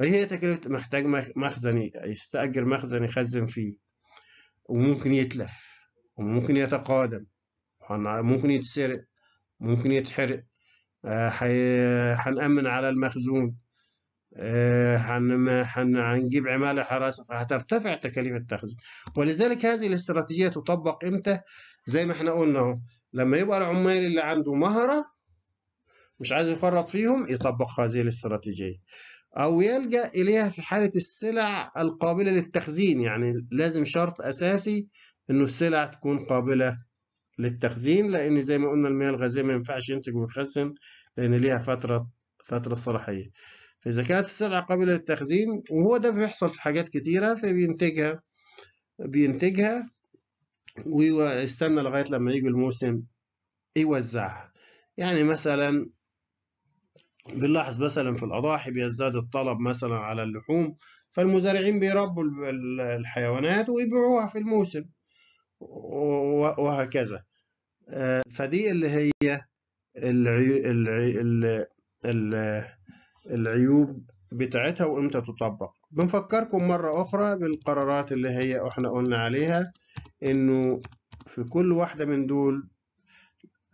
ايه هي تكاليف محتاج مخزن يستاجر مخزن يخزن فيه وممكن يتلف وممكن يتقادم ممكن يتسرق ممكن يتحرق هنأمن آه، على المخزون هنجيب آه، عمالة حراسة فهترتفع تكاليف التخزين ولذلك هذه الاستراتيجية تطبق إمتى زي ما احنا قلنا اهو لما يبقى العمال اللي عنده مهرة مش عايز يفرط فيهم يطبق هذه الاستراتيجية أو يلجأ إليها في حالة السلع القابلة للتخزين يعني لازم شرط أساسي إنه السلع تكون قابلة للتخزين لأن زي ما قلنا المياه الغازية ما ينفعش ينتج ويخزن لأن ليها فترة فترة صلاحية فإذا كانت السلعة قابلة للتخزين وهو ده بيحصل في حاجات كتيرة فبينتجها بينتجها ويستنى لغاية لما يجي الموسم يوزعها يعني مثلا بنلاحظ مثلا في الأضاحي بيزداد الطلب مثلا على اللحوم فالمزارعين بيربوا الحيوانات ويبيعوها في الموسم وهكذا آه، فدي اللي هي العيوب بتاعتها وامتى تطبق بنفكركم مرة أخرى بالقرارات اللي هي احنا قلنا عليها انه في كل واحدة من دول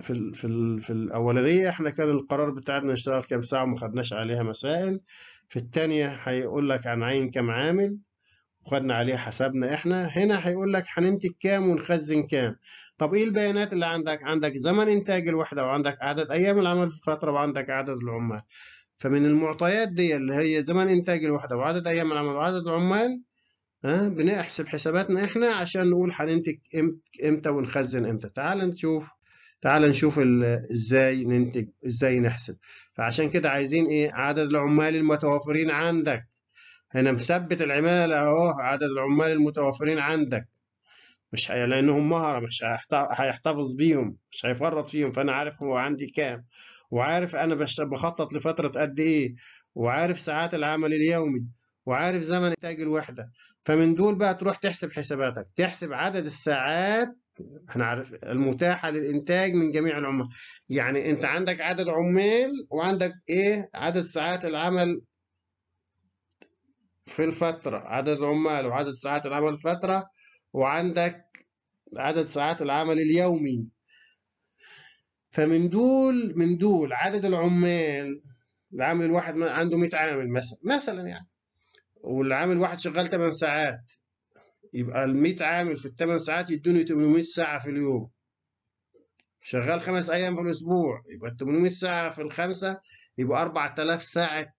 في الـ في الـ في الأولانية احنا كان القرار بتاعنا نشتغل كام ساعة وما خدناش عليها مسائل في الثانية هيقول لك عن عين كام عامل خدنا عليه حسبنا احنا هنا هيقول لك هننتج كام ونخزن كام طب ايه البيانات اللي عندك عندك زمن انتاج الوحده وعندك عدد ايام العمل في الفتره وعندك عدد العمال فمن المعطيات دي اللي هي زمن انتاج الوحده وعدد ايام العمل وعدد العمال ها بنحسب حساباتنا احنا عشان نقول هننتج امتى ونخزن امتى تعال نشوف تعال نشوف ازاي ننتج ازاي نحسب فعشان كده عايزين ايه عدد العمال المتوفرين عندك هنا مثبت العمالة أهو عدد العمال المتوفرين عندك مش هي... لأنهم مهرة مش هيحتفظ بيهم مش هيفرط فيهم فأنا عارف هو عندي كام وعارف أنا بش... بخطط لفترة قد إيه وعارف ساعات العمل اليومي وعارف زمن إنتاج الوحدة فمن دول بقى تروح تحسب حساباتك تحسب عدد الساعات احنا عارف المتاحه للانتاج من جميع العمال يعني انت عندك عدد عمال وعندك ايه عدد ساعات العمل في الفترة عدد عمال وعدد ساعات العمل الفترة وعندك عدد ساعات العمل اليومي فمن دول من دول عدد العمال العامل الواحد عنده 100 عامل مثلا مثلا يعني والعامل الواحد شغال 8 ساعات يبقى ال 100 عامل في ال 8 ساعات يدوني 800 ساعة في اليوم شغال خمس أيام في الأسبوع يبقى ال 800 ساعة في الخمسة يبقى 4000 ساعة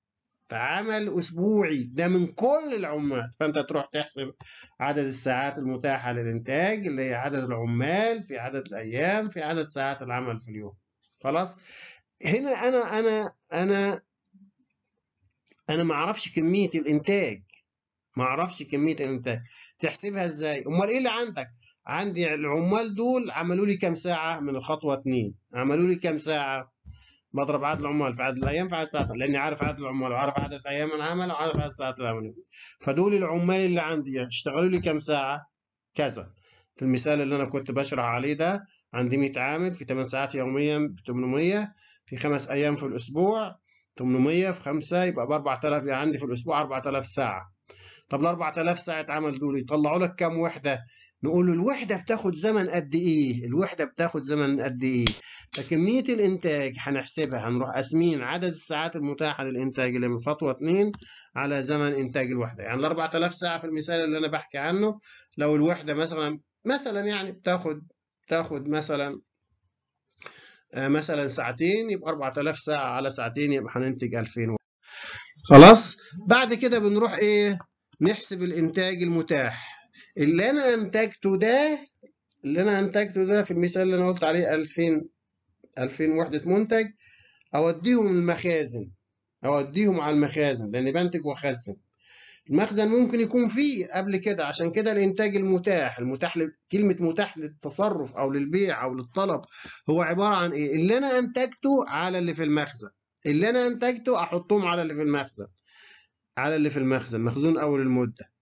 عمل اسبوعي ده من كل العمال فانت تروح تحسب عدد الساعات المتاحه للانتاج اللي هي عدد العمال في عدد الايام في عدد ساعات العمل في اليوم خلاص هنا انا انا انا انا ما اعرفش كميه الانتاج ما اعرفش كميه الانتاج تحسبها ازاي امال ايه اللي عندك عندي العمال دول عملوا لي كام ساعه من الخطوه 2 عملوا لي كام ساعه بضرب عدد العمال في عدد الايام في عدد ساعات لاني عارف عدد العمال وعارف عدد ايام العمل وعارف عدد ساعات العمل فدول العمال اللي عندي اشتغلوا لي كم ساعه كذا في المثال اللي انا كنت بشرح عليه ده عندي 100 عامل في 8 ساعات يوميا ب 800 في 5 ايام في الاسبوع 800 في 5 يبقى ب 4000 يعني عندي في الاسبوع 4000 ساعه طب ال 4000 ساعه عمل دول يطلعوا لك كم وحده نقول الوحدة بتاخد زمن قد إيه؟ الوحدة بتاخد زمن قد إيه؟ فكمية الإنتاج هنحسبها هنروح قاسمين عدد الساعات المتاحة للإنتاج اللي من خطوة 2 على زمن إنتاج الوحدة، يعني الـ 4000 ساعة في المثال اللي أنا بحكي عنه لو الوحدة مثلا مثلا يعني بتاخد بتاخد مثلا آه، مثلا ساعتين يبقى 4000 ساعة على ساعتين يبقى هننتج 2000 خلاص؟ بعد كده بنروح إيه؟ نحسب الإنتاج المتاح اللي انا انتجته ده اللي انا انتجته ده في المثال اللي انا قلت عليه 2000 2000 وحده منتج اوديهم المخازن اوديهم على المخازن لان بنتج واخزن المخزن ممكن يكون فيه قبل كده عشان كده الانتاج المتاح المتاح كلمه متاح للتصرف او للبيع او للطلب هو عباره عن ايه اللي انا انتجته على اللي في المخزن اللي انا انتجته احطهم على اللي في المخزن على اللي في المخزن مخزون اول المده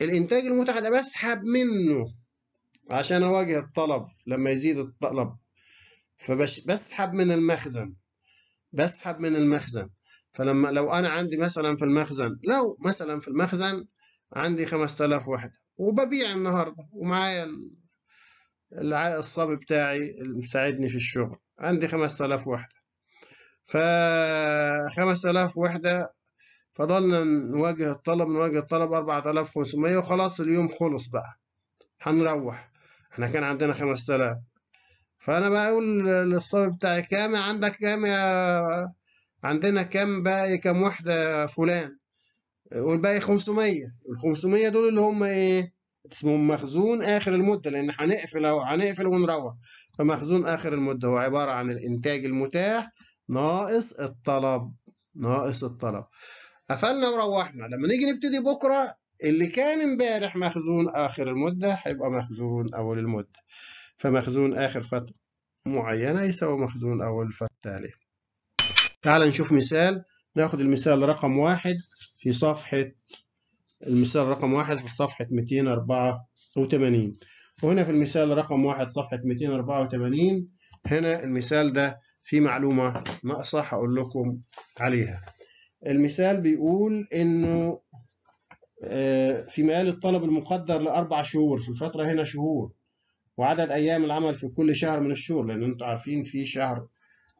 الانتاج المتعة ده بسحب منه عشان اواجه الطلب لما يزيد الطلب فبسحب من المخزن بسحب من المخزن فلما لو انا عندي مثلا في المخزن لو مثلا في المخزن عندي 5000 وحدة وببيع النهاردة ومعايا الصبي بتاعي اللي مساعدني في الشغل عندي 5000 وحدة ف 5000 وحدة فضلنا نواجه الطلب نواجه الطلب 4500 وخلاص اليوم خلص بقى هنروح احنا كان عندنا 5000 فانا بقى اقول للصبي بتاعي كام عندك كام يا عندنا كام باقي كام وحده فلان والباقي 500 ال 500 دول اللي هم ايه اسمهم مخزون اخر المده لان هنقفل اهو هنقفل ونروح فمخزون اخر المده هو عباره عن الانتاج المتاح ناقص الطلب ناقص الطلب قفلنا وروحنا لما نيجي نبتدي بكرة اللي كان امبارح مخزون آخر المدة هيبقى مخزون أول المدة فمخزون آخر فترة معينة يساوي مخزون أول فترة التالية تعال نشوف مثال ناخد المثال رقم واحد في صفحة المثال رقم واحد في صفحة 284 وهنا في المثال رقم واحد صفحة 284 هنا المثال ده فيه معلومة ناقصة هقول لكم عليها المثال بيقول انه آه، في مقال الطلب المقدر لاربع شهور في الفتره هنا شهور وعدد ايام العمل في كل شهر من الشهور لان انتم عارفين في شهر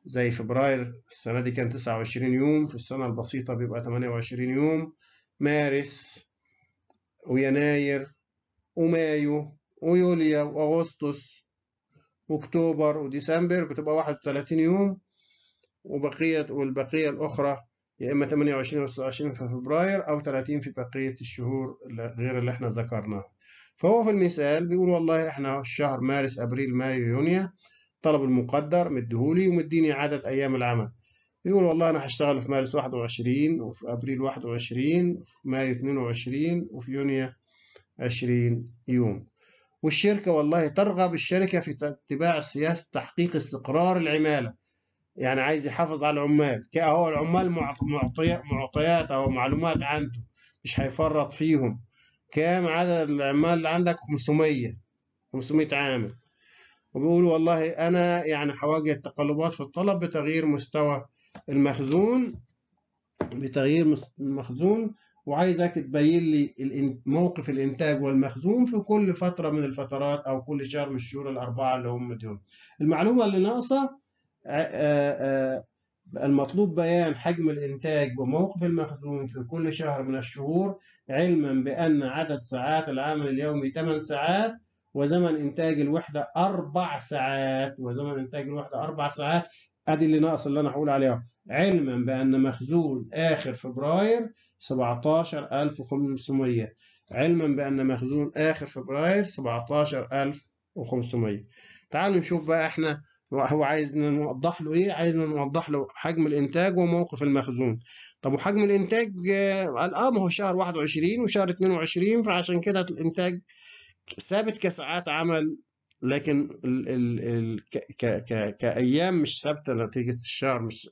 زي فبراير السنه دي كان 29 يوم في السنه البسيطه بيبقى 28 يوم مارس ويناير ومايو ويوليا واغسطس واكتوبر وديسمبر بتبقى 31 يوم وبقيه والبقيه الاخرى يا إما 28 و 29 في فبراير أو 30 في بقية الشهور غير اللي إحنا ذكرناها فهو في المثال بيقول والله إحنا الشهر مارس أبريل مايو يونيو طلب المقدر مديهولي ومديني عدد أيام العمل بيقول والله أنا هشتغل في مارس 21 وفي أبريل 21 وفي مايو 22 وفي يونيو 20 يوم والشركة والله ترغب الشركة في اتباع سياسة تحقيق استقرار العمالة يعني عايز يحافظ على العمال هو العمال معطيات أو معلومات عنده مش هيفرط فيهم كام عدد العمال اللي عندك 500 500 عامل وبيقول والله أنا يعني هواجه تقلبات في الطلب بتغيير مستوى المخزون بتغيير المخزون وعايزك تبين لي موقف الانتاج والمخزون في كل فتره من الفترات او كل شهر من الشهور الاربعه اللي هم دول المعلومه اللي ناقصه آه، آه، آه، المطلوب بيان حجم الإنتاج وموقف المخزون في كل شهر من الشهور علما بأن عدد ساعات العمل اليومي 8 ساعات وزمن إنتاج الوحدة 4 ساعات وزمن إنتاج الوحدة 4 ساعات أدي اللي ناقص اللي أنا هقول عليها علما بأن مخزون آخر فبراير 17500 علما بأن مخزون آخر فبراير 17500 تعالوا نشوف بقى إحنا هو عايز نوضح له ايه عايز نوضح له حجم الانتاج وموقف المخزون طب وحجم الانتاج قال اه ما هو شهر 21 وشهر 22 فعشان كده الانتاج ثابت كساعات عمل لكن ال ال ال ك ك كايام مش ثابته نتيجه الشهر مش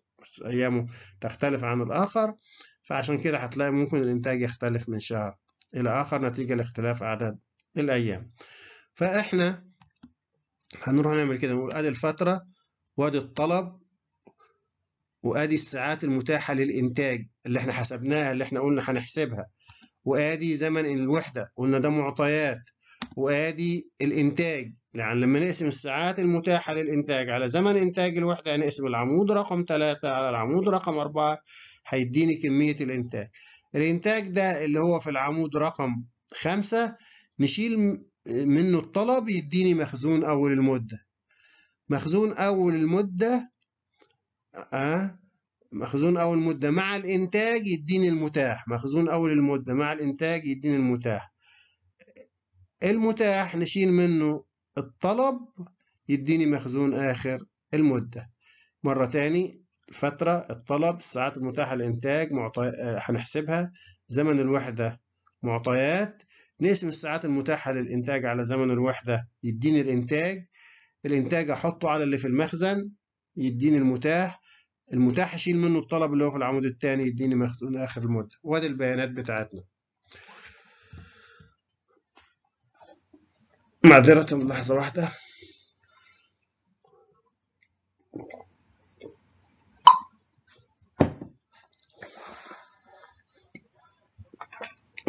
ايامه تختلف عن الاخر فعشان كده هتلاقي ممكن الانتاج يختلف من شهر الى اخر نتيجه لاختلاف اعداد الايام فاحنا هنروح نعمل كده نقول ادي الفترة وادي الطلب وادي الساعات المتاحة للانتاج اللي احنا حسبناها اللي احنا قلنا هنحسبها وادي زمن الوحدة قلنا ده معطيات وادي الانتاج يعني لما نقسم الساعات المتاحة للإنتاج على زمن إنتاج الوحدة هنقسم يعني العمود رقم 3 على العمود رقم 4 هيديني كمية الإنتاج. الإنتاج ده اللي هو في العمود رقم 5 نشيل منه الطلب يديني مخزون أول المدة مخزون أول المدة آه مخزون أول المدة مع الإنتاج يديني المتاح مخزون أول المدة مع الإنتاج يديني المتاح المتاح نشيل منه الطلب يديني مخزون آخر المدة مرة تاني الفترة الطلب الساعات المتاحة للإنتاج معطي... آه، هنحسبها زمن الوحدة معطيات نقسم الساعات المتاحة للإنتاج على زمن الوحدة يديني الإنتاج الإنتاج أحطه على اللي في المخزن يديني المتاح المتاح أشيل منه الطلب اللي هو في العمود الثاني يديني مخزون آخر المدة وادي البيانات بتاعتنا معذرة لحظة واحدة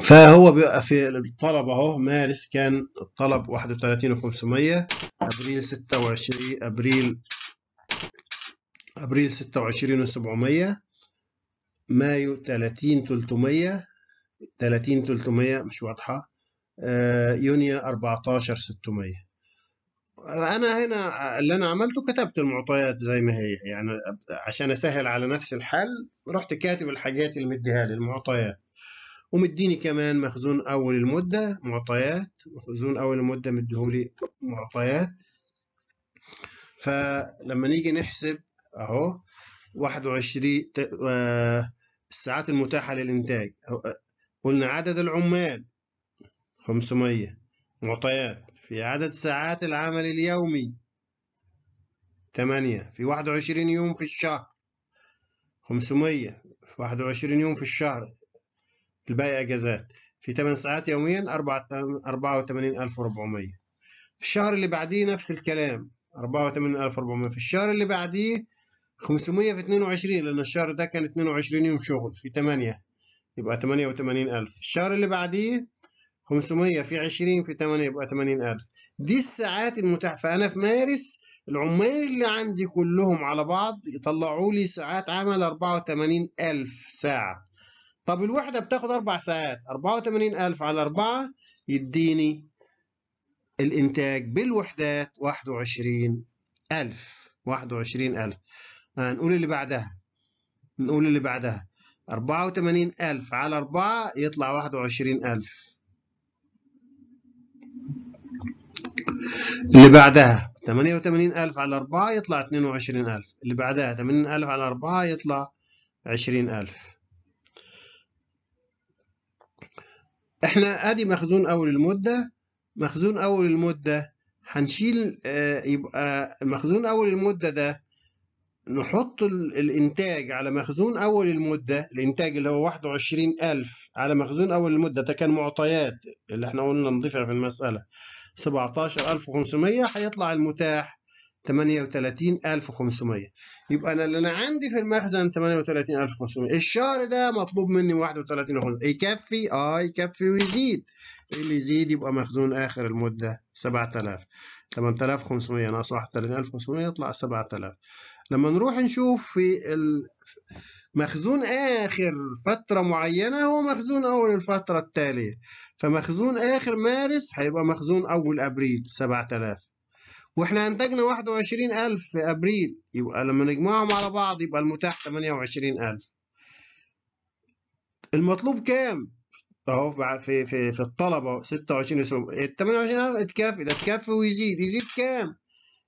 فهو بيبقى في الطلب اهو مارس كان الطلب 31500 ابريل 26 ابريل ابريل 26 و700 مايو 30 300 30 300 مش واضحه آه، يونيو 14 600 انا هنا اللي انا عملته كتبت المعطيات زي ما هي يعني عشان اسهل على نفس الحل رحت كاتب الحاجات اللي مديها لي المعطيات ومديني كمان مخزون اول المده معطيات مخزون اول المده مديهولي معطيات فلما نيجي نحسب اهو 21 آه، الساعات المتاحه للانتاج آه، قلنا عدد العمال 500 معطيات في عدد ساعات العمل اليومي 8 في 21 يوم في الشهر 500 في 21 يوم في الشهر الباقي أجازات في 8 ساعات يوميا 84400 في الشهر اللي بعديه نفس الكلام 84400 في الشهر اللي بعديه 500 في 22 لأن الشهر ده كان 22 يوم شغل في 8 يبقى 88000 الشهر اللي بعديه 500 في 20 في 8 يبقى 80000 دي الساعات المتاحة فأنا في مارس العمال اللي عندي كلهم على بعض يطلعوا لي ساعات عمل 84000 ساعة طب الوحدة بتاخد أربع ساعات 84000 على أربعة يديني الإنتاج بالوحدات 21000 21000 هنقول اللي بعدها نقول اللي بعدها 84000 على 4 يطلع 21000 اللي بعدها 88000 على 4 يطلع 22000 اللي بعدها 80000 على 4 يطلع 20000 احنا ادي مخزون اول المدة مخزون اول المدة هنشيل آه، يبقى مخزون اول المدة ده نحط الانتاج على مخزون اول المدة الانتاج اللي هو 21000 على مخزون اول المدة ده كان معطيات اللي احنا قلنا نضيفها في المسألة 17500 هيطلع المتاح 38500 يبقى انا اللي انا عندي في المخزن 38500 الشهر ده مطلوب مني 31500 يكفي اه يكفي ويزيد اللي يزيد يبقى مخزون اخر المده 7000 8500 ناقص 31500 يطلع 7000 لما نروح نشوف في مخزون آخر فترة معينة هو مخزون أول الفترة التالية فمخزون آخر مارس هيبقى مخزون أول أبريل 7000 واحنا انتجنا 21000 في ابريل يبقى لما نجمعهم على بعض يبقى المتاح 28000 المطلوب كام اهو في في في الطلبه 26 اسلوب ال 28000 تكفي ده تكفي ويزيد يزيد كام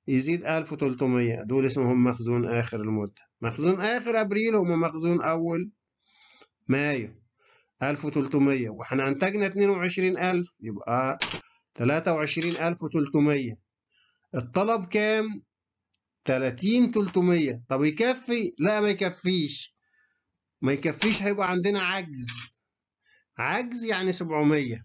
يزيد 1300 دول اسمهم مخزون اخر المده مخزون اخر ابريل هم مخزون اول مايو 1300 واحنا انتجنا 22000 يبقى 23300 الطلب كام 30 300 طب يكفي لا ما يكفيش ما يكفيش هيبقى عندنا عجز عجز يعني 700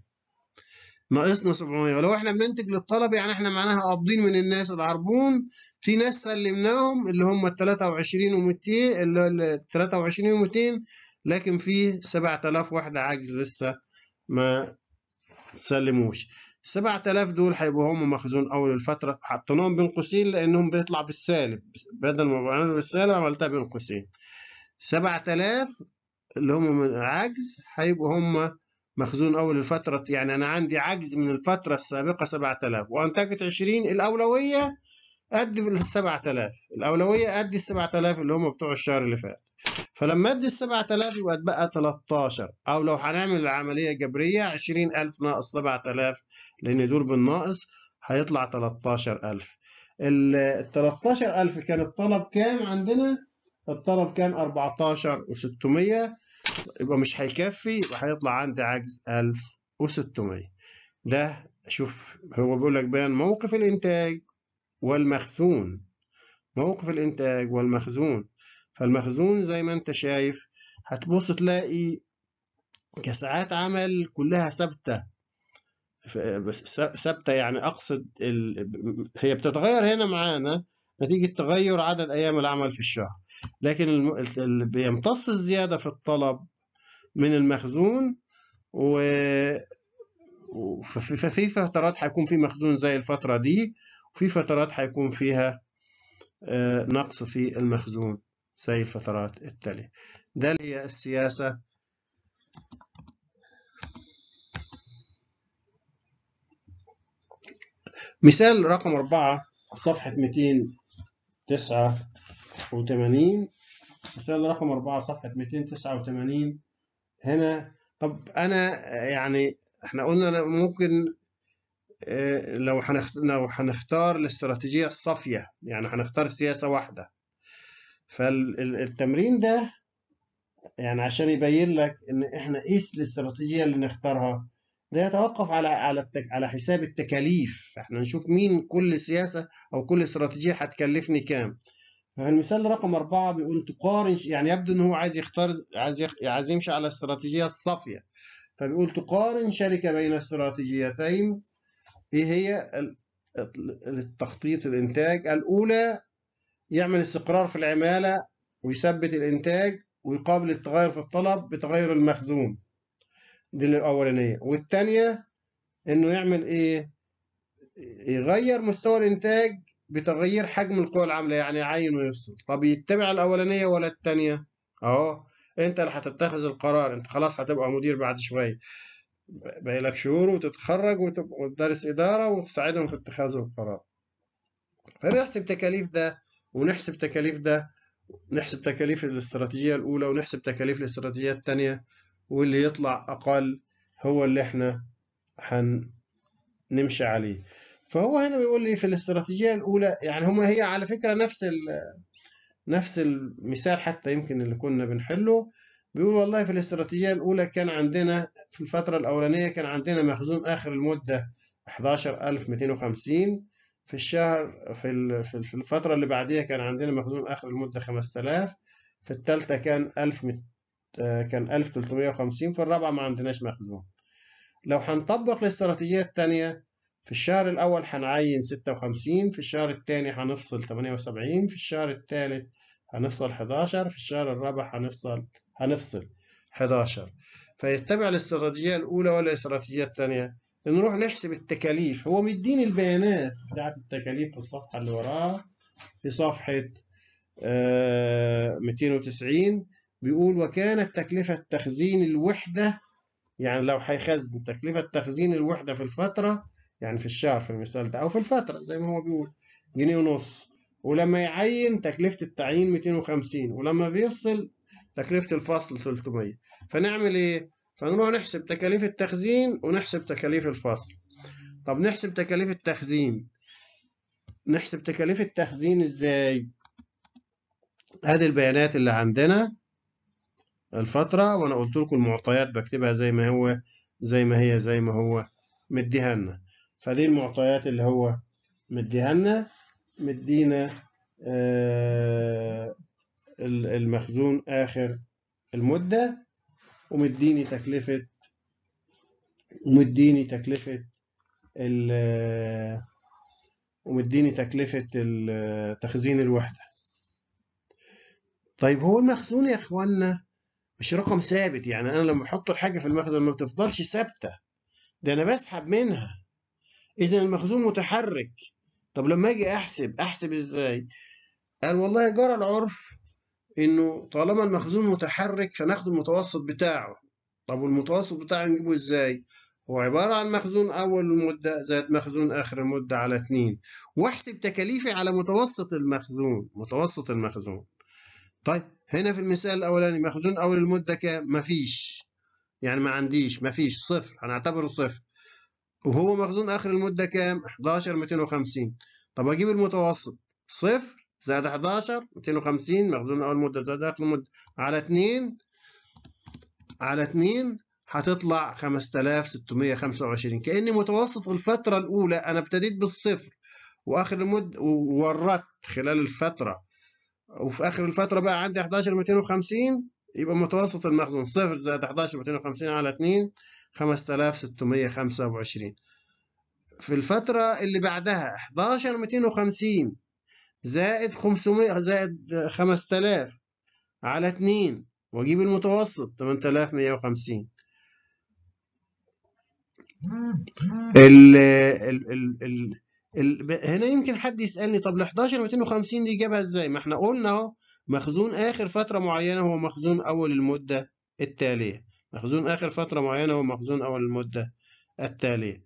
ناقصنا 700 ولو احنا بننتج للطلب يعني احنا معناها قابضين من الناس العربون في ناس سلمناهم اللي هم ال 23 و200 ال 23 و200 لكن في 7000 واحده عجز لسه ما سلموش 7000 دول هيبقوا هم مخزون اول الفتره حطيناهم بين قوسين لانهم بيطلع بالسالب بدل ما بعمل بالسالب عملتها بين قوسين 7000 اللي هم من عجز هيبقوا هم مخزون اول الفتره يعني انا عندي عجز من الفتره السابقه 7000 وانتجت 20 الاولويه قد ال 7000 الاولويه قد ال 7000 اللي هم بتوع الشهر اللي فات فلما ادي ال 7000 يبقى اتبقى 13 او لو هنعمل العمليه جبريه 20000 ناقص 7000 لان دول بالناقص هيطلع 13000 ال 13000 كان الطلب كام عندنا؟ الطلب كان 14600 يبقى مش هيكفي يبقى هيطلع عندي عجز 1600 ده شوف هو بيقول لك بيان موقف الانتاج والمخزون موقف الانتاج والمخزون فالمخزون زي ما انت شايف هتبص تلاقي كساعات عمل كلها ثابته ثابته يعني اقصد ال... هي بتتغير هنا معانا نتيجه تغير عدد ايام العمل في الشهر لكن اللي بيمتص الزياده في الطلب من المخزون و ففي فترات هيكون في مخزون زي الفتره دي وفي فترات هيكون فيها آه، نقص في المخزون زي الفترات التالية ده اللي هي السياسة مثال رقم أربعة صفحة 289 مثال رقم أربعة صفحة 289 هنا طب أنا يعني احنا قلنا ممكن آه، لو لو هنختار الاستراتيجية الصافية يعني هنختار سياسة واحدة فالتمرين ده يعني عشان يبين لك ان احنا ايه الاستراتيجيه اللي نختارها ده يتوقف على على على حساب التكاليف احنا نشوف مين كل سياسه او كل استراتيجيه هتكلفني كام فالمثال رقم أربعة بيقول تقارن يعني يبدو إن هو عايز يختار عايز يخ... عايز يمشي على الاستراتيجية الصافية فبيقول تقارن شركة بين استراتيجيتين إيه هي التخطيط الإنتاج الأولى يعمل استقرار في العمالة ويثبت الإنتاج ويقابل التغير في الطلب بتغير المخزون دي الأولانية والتانية إنه يعمل إيه؟ يغير مستوى الإنتاج بتغيير حجم القوى العاملة يعني يعين ويفصل طب يتبع الأولانية ولا التانية؟ أهو أنت اللي هتتخذ القرار أنت خلاص هتبقى مدير بعد شوية باقي لك شهور وتتخرج وتبقى دارس إدارة وتساعدهم في اتخاذ القرار فنحسب تكاليف ده ونحسب تكاليف ده نحسب تكاليف الاستراتيجية الأولى ونحسب تكاليف الاستراتيجية الثانية واللي يطلع أقل هو اللي احنا هنمشي عليه فهو هنا بيقول لي في الاستراتيجية الأولى يعني هما هي على فكرة نفس نفس المثال حتى يمكن اللي كنا بنحله بيقول والله في الاستراتيجية الأولى كان عندنا في الفترة الأولانية كان عندنا مخزون آخر المدة 11250 في الشهر في في الفترة اللي بعديها كان عندنا مخزون آخر المدة 5000 في الثالثة كان 1000 كان 1350 في الرابعة ما عندناش مخزون لو هنطبق الاستراتيجية التانية في الشهر الأول هنعين 56 في الشهر الثاني هنفصل 78 في الشهر الثالث هنفصل 11 في الشهر الرابع هنفصل هنفصل 11 فيتبع الاستراتيجية الأولى ولا الاستراتيجية الثانية نروح نحسب التكاليف هو مديني البيانات بتاعت التكاليف في الصفحة اللي وراها في صفحة 290 آه، بيقول وكانت تكلفة تخزين الوحدة يعني لو هيخزن تكلفة تخزين الوحدة في الفترة يعني في الشهر في المثال ده أو في الفترة زي ما هو بيقول جنيه ونص ولما يعين تكلفة التعيين 250 ولما بيفصل تكلفة الفصل 300 فنعمل إيه؟ فنروح نحسب تكاليف التخزين ونحسب تكاليف الفصل طب نحسب تكاليف التخزين نحسب تكاليف التخزين ازاي ادي البيانات اللي عندنا الفترة وانا قلت لكم المعطيات بكتبها زي ما هو زي ما هي زي ما هو مديها لنا فدي المعطيات اللي هو مديها لنا مدينا آه المخزون اخر المدة ومديني تكلفة ومديني تكلفة ال ومديني تكلفة تخزين الوحدة طيب هو المخزون يا اخوانا مش رقم ثابت يعني انا لما احط الحاجة في المخزن ما بتفضلش ثابتة ده انا بسحب منها اذا المخزون متحرك طب لما اجي احسب احسب ازاي قال والله جرى العرف انه طالما المخزون متحرك فناخد المتوسط بتاعه طب والمتوسط بتاعه نجيبه ازاي هو عبارة عن مخزون أول المدة زائد مخزون آخر المدة على اتنين واحسب تكاليفي على متوسط المخزون متوسط المخزون طيب هنا في المثال الأولاني مخزون أول المدة كام؟ مفيش يعني ما عنديش مفيش صفر هنعتبره صفر وهو مخزون آخر المدة كام؟ 11250 طب أجيب المتوسط صفر زائد 11 250 مخزون اول مده زائد اخر مده على 2 على 2 هتطلع 5625 كأني متوسط الفترة الأولى أنا ابتديت بالصفر وآخر المد ووردت خلال الفترة وفي آخر الفترة بقى عندي 11 250 يبقى متوسط المخزون صفر زائد 11 250 على 2 5625 في الفترة اللي بعدها 11 250 زائد 500 زائد 5000 على 2 واجيب المتوسط 8150 ال ال ال ال ال هنا يمكن حد يسألني طب ال 11250 دي جابها ازاي؟ ما احنا قلنا اهو مخزون آخر فترة معينة هو مخزون أول المدة التالية مخزون آخر فترة معينة هو مخزون أول المدة التالية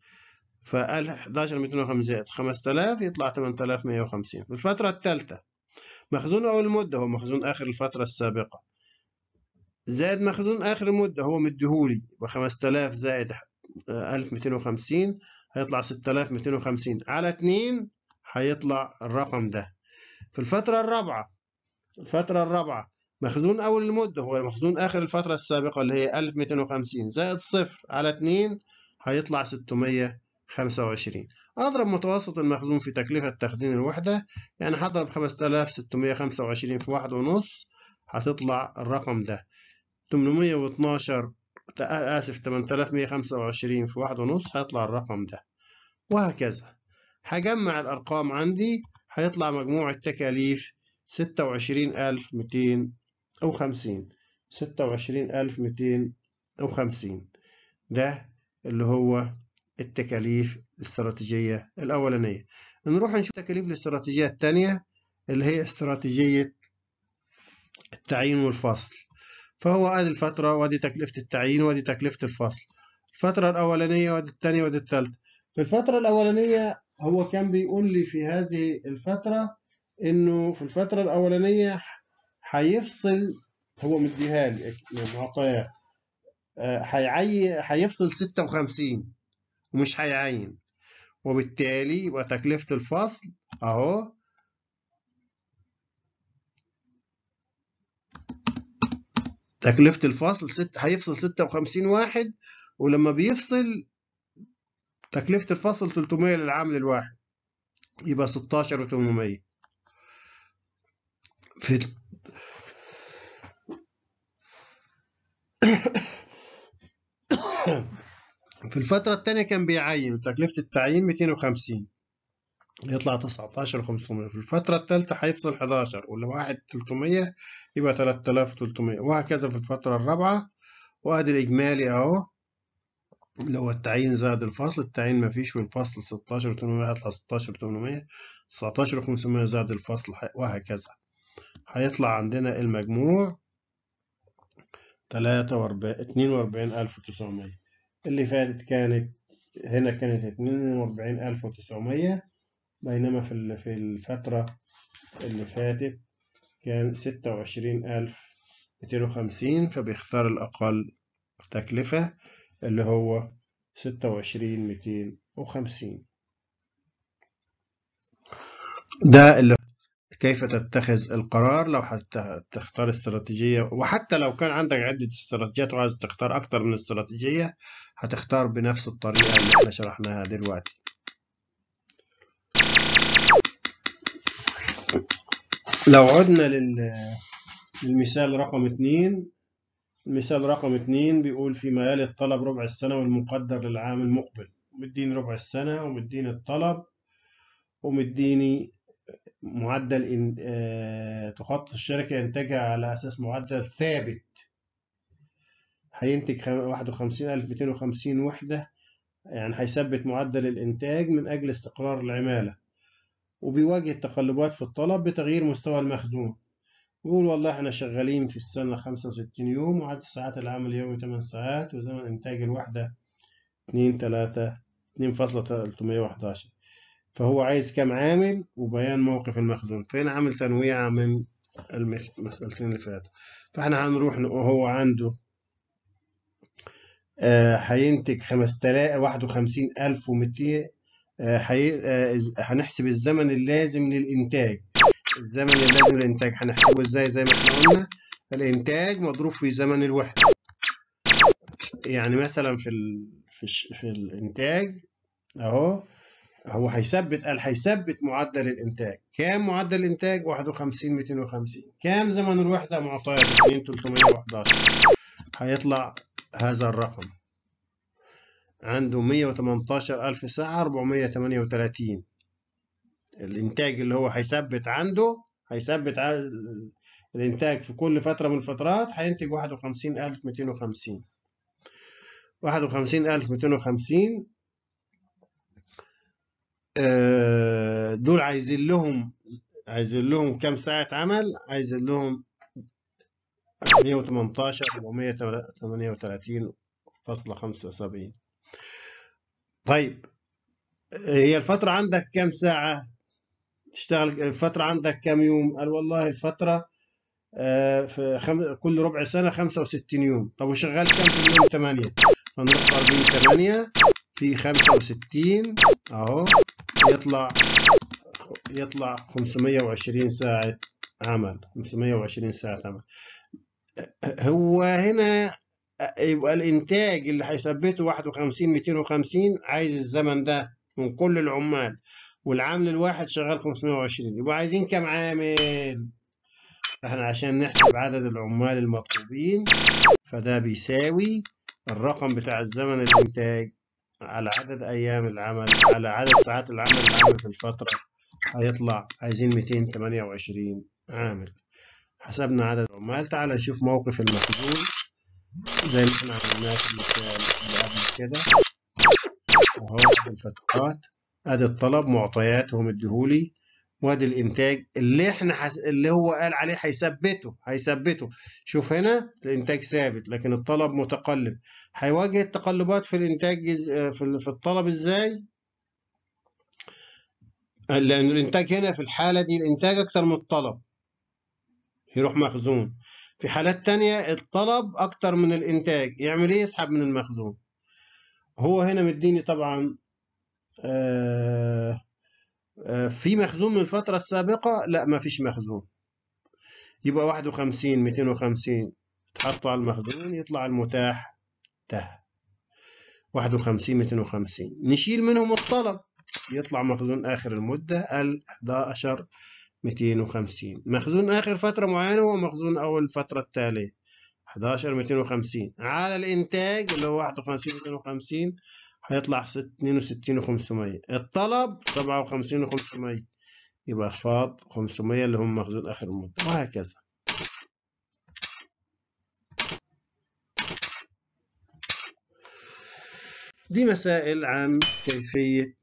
ف 11205 زائد 5000 يطلع 8150 في الفترة الثالثة مخزون أول المدة هو مخزون آخر الفترة السابقة زائد مخزون آخر المدة هو مديهولي ب 5000 زائد 1250 هيطلع 6250 على 2 هيطلع الرقم ده في الفترة الرابعة الفترة الرابعة مخزون أول المدة هو مخزون آخر الفترة السابقة اللي هي 1250 زائد صفر على 2 هيطلع 600 25 أضرب متوسط المخزون في تكلفة تخزين الوحدة يعني هضرب 5625 في واحد ونص هتطلع الرقم ده 812 آسف 8125 في واحد ونص هيطلع الرقم ده وهكذا هجمع الأرقام عندي هيطلع مجموع التكاليف 26250 26250 ده اللي هو التكاليف الاستراتيجية الأولانية نروح نشوف تكاليف الاستراتيجية الثانية اللي هي استراتيجية التعيين والفصل فهو ادي الفترة وادي تكلفة التعيين وادي تكلفة الفصل الفترة الأولانية وادي الثانية وادي الثالثة في الفترة الأولانية هو كان بيقول لي في هذه الفترة إنه في الفترة الأولانية هيفصل هو مديها لي معطيات هيعي هيفصل 56 ومش هيعين وبالتالي يبقى تكلفة الفصل أهو تكلفة الفصل ست هيفصل ستة وخمسين واحد ولما بيفصل تكلفة الفصل تلتمية للعامل الواحد يبقى ستاشر و في Yeah. في الفترة الثانية كان بيعين تكلفة التعيين 250 يطلع 19 500 في الفترة الثالثة هيفصل 11 واللي واحد 300 يبقى 3300 وهكذا في الفترة الرابعة وادي الإجمالي أهو اللي هو التعيين زائد الفصل التعيين مفيش والفصل 16 800 هيطلع 16 800 19 500 زائد الفصل وهكذا هيطلع عندنا المجموع 42 42900 اللي فاتت كانت هنا كانت 42900 ألف وتسعمية بينما في في الفترة اللي فاتت كان ستة وعشرين ألف وخمسين فبيختار الأقل تكلفة اللي هو ستة وعشرين ميتين وخمسين ده اللي كيف تتخذ القرار لو هتختار استراتيجية وحتى لو كان عندك عدة استراتيجيات وعايز تختار أكتر من استراتيجية هتختار بنفس الطريقة اللي احنا شرحناها دلوقتي لو عدنا للمثال رقم اتنين المثال رقم اتنين بيقول فيما يلي الطلب ربع السنة والمقدر للعام المقبل مديني ربع السنة ومديني الطلب ومديني معدل إن... آه... تخطط الشركة إنتاجها على أساس معدل ثابت هينتج 51250 وحدة يعني هيثبت معدل الإنتاج من أجل استقرار العمالة وبيواجه تقلبات في الطلب بتغيير مستوى المخزون بيقول والله احنا شغالين في السنة 65 يوم وعدد ساعات العمل يومي 8 ساعات وزمن إنتاج الوحدة 2 3 2.311 فهو عايز كام عامل وبيان موقف المخزون فهنا عامل تنويعة من المسألتين اللي فاتوا فاحنا هنروح هو عنده آه، هينتج واحد وخمسين ألف ومتين آه، آه، هنحسب الزمن اللازم للإنتاج الزمن اللازم للإنتاج هنحسبه إزاي زي ما احنا قلنا الإنتاج مضروب في زمن الوحدة يعني مثلا في ال... في, في الإنتاج أهو هو هيثبت قال هيثبت معدل الانتاج كام معدل الانتاج 51 250 كام زمن الوحده معطاه 2 311 هيطلع هذا الرقم عنده 118000 ساعه 438 الانتاج اللي هو هيثبت عنده هيثبت الانتاج في كل فتره من الفترات هينتج 51250 51250 آه، دول عايزين لهم عايزين لهم كام ساعة عمل عايزين لهم 118 438 فاصلة طيب هي الفترة عندك كام ساعة تشتغل الفترة عندك كام يوم قال والله الفترة آه، في كل ربع سنة 65 يوم طب وشغال كام في اليوم 8 فنضرب 40 8 في 65 اهو يطلع يطلع 520 ساعة عمل 520 ساعة عمل هو هنا يبقى الإنتاج اللي هيثبته 51 250 عايز الزمن ده من كل العمال والعامل الواحد شغال 520 يبقى عايزين كم عامل؟ احنا عشان نحسب عدد العمال المطلوبين فده بيساوي الرقم بتاع الزمن الإنتاج على عدد أيام العمل على عدد ساعات العمل العامل في الفترة هيطلع عايزين 228 عامل حسبنا عدد العمال تعال نشوف موقف المخزون زي ما احنا عملناه في المثال اللي قبل كده اهو الفترات ادي الطلب معطيات اديهولي وادي الانتاج اللي احنا حس... اللي هو قال عليه هيثبته هيثبته شوف هنا الانتاج ثابت لكن الطلب متقلب هيواجه التقلبات في الانتاج في, في الطلب ازاي لان الانتاج هنا في الحاله دي الانتاج اكتر من الطلب يروح مخزون في حالات تانية الطلب اكتر من الانتاج يعمل ايه يسحب من المخزون هو هنا مديني طبعا آه آه، في مخزون من الفترة السابقة لا ما فيش مخزون يبقى 51 250 تحطوا على المخزون يطلع المتاح ته. 51 250 نشيل منهم الطلب يطلع مخزون آخر المدة ال 11 250 مخزون آخر فترة معينة هو مخزون أول الفترة التالية 11 250 على الإنتاج اللي هو 51 250 هيطلع 62 و500 الطلب 57 و500 يبقى فاض 500 اللي هم مخزون آخر المدة وهكذا دي مسائل عن كيفية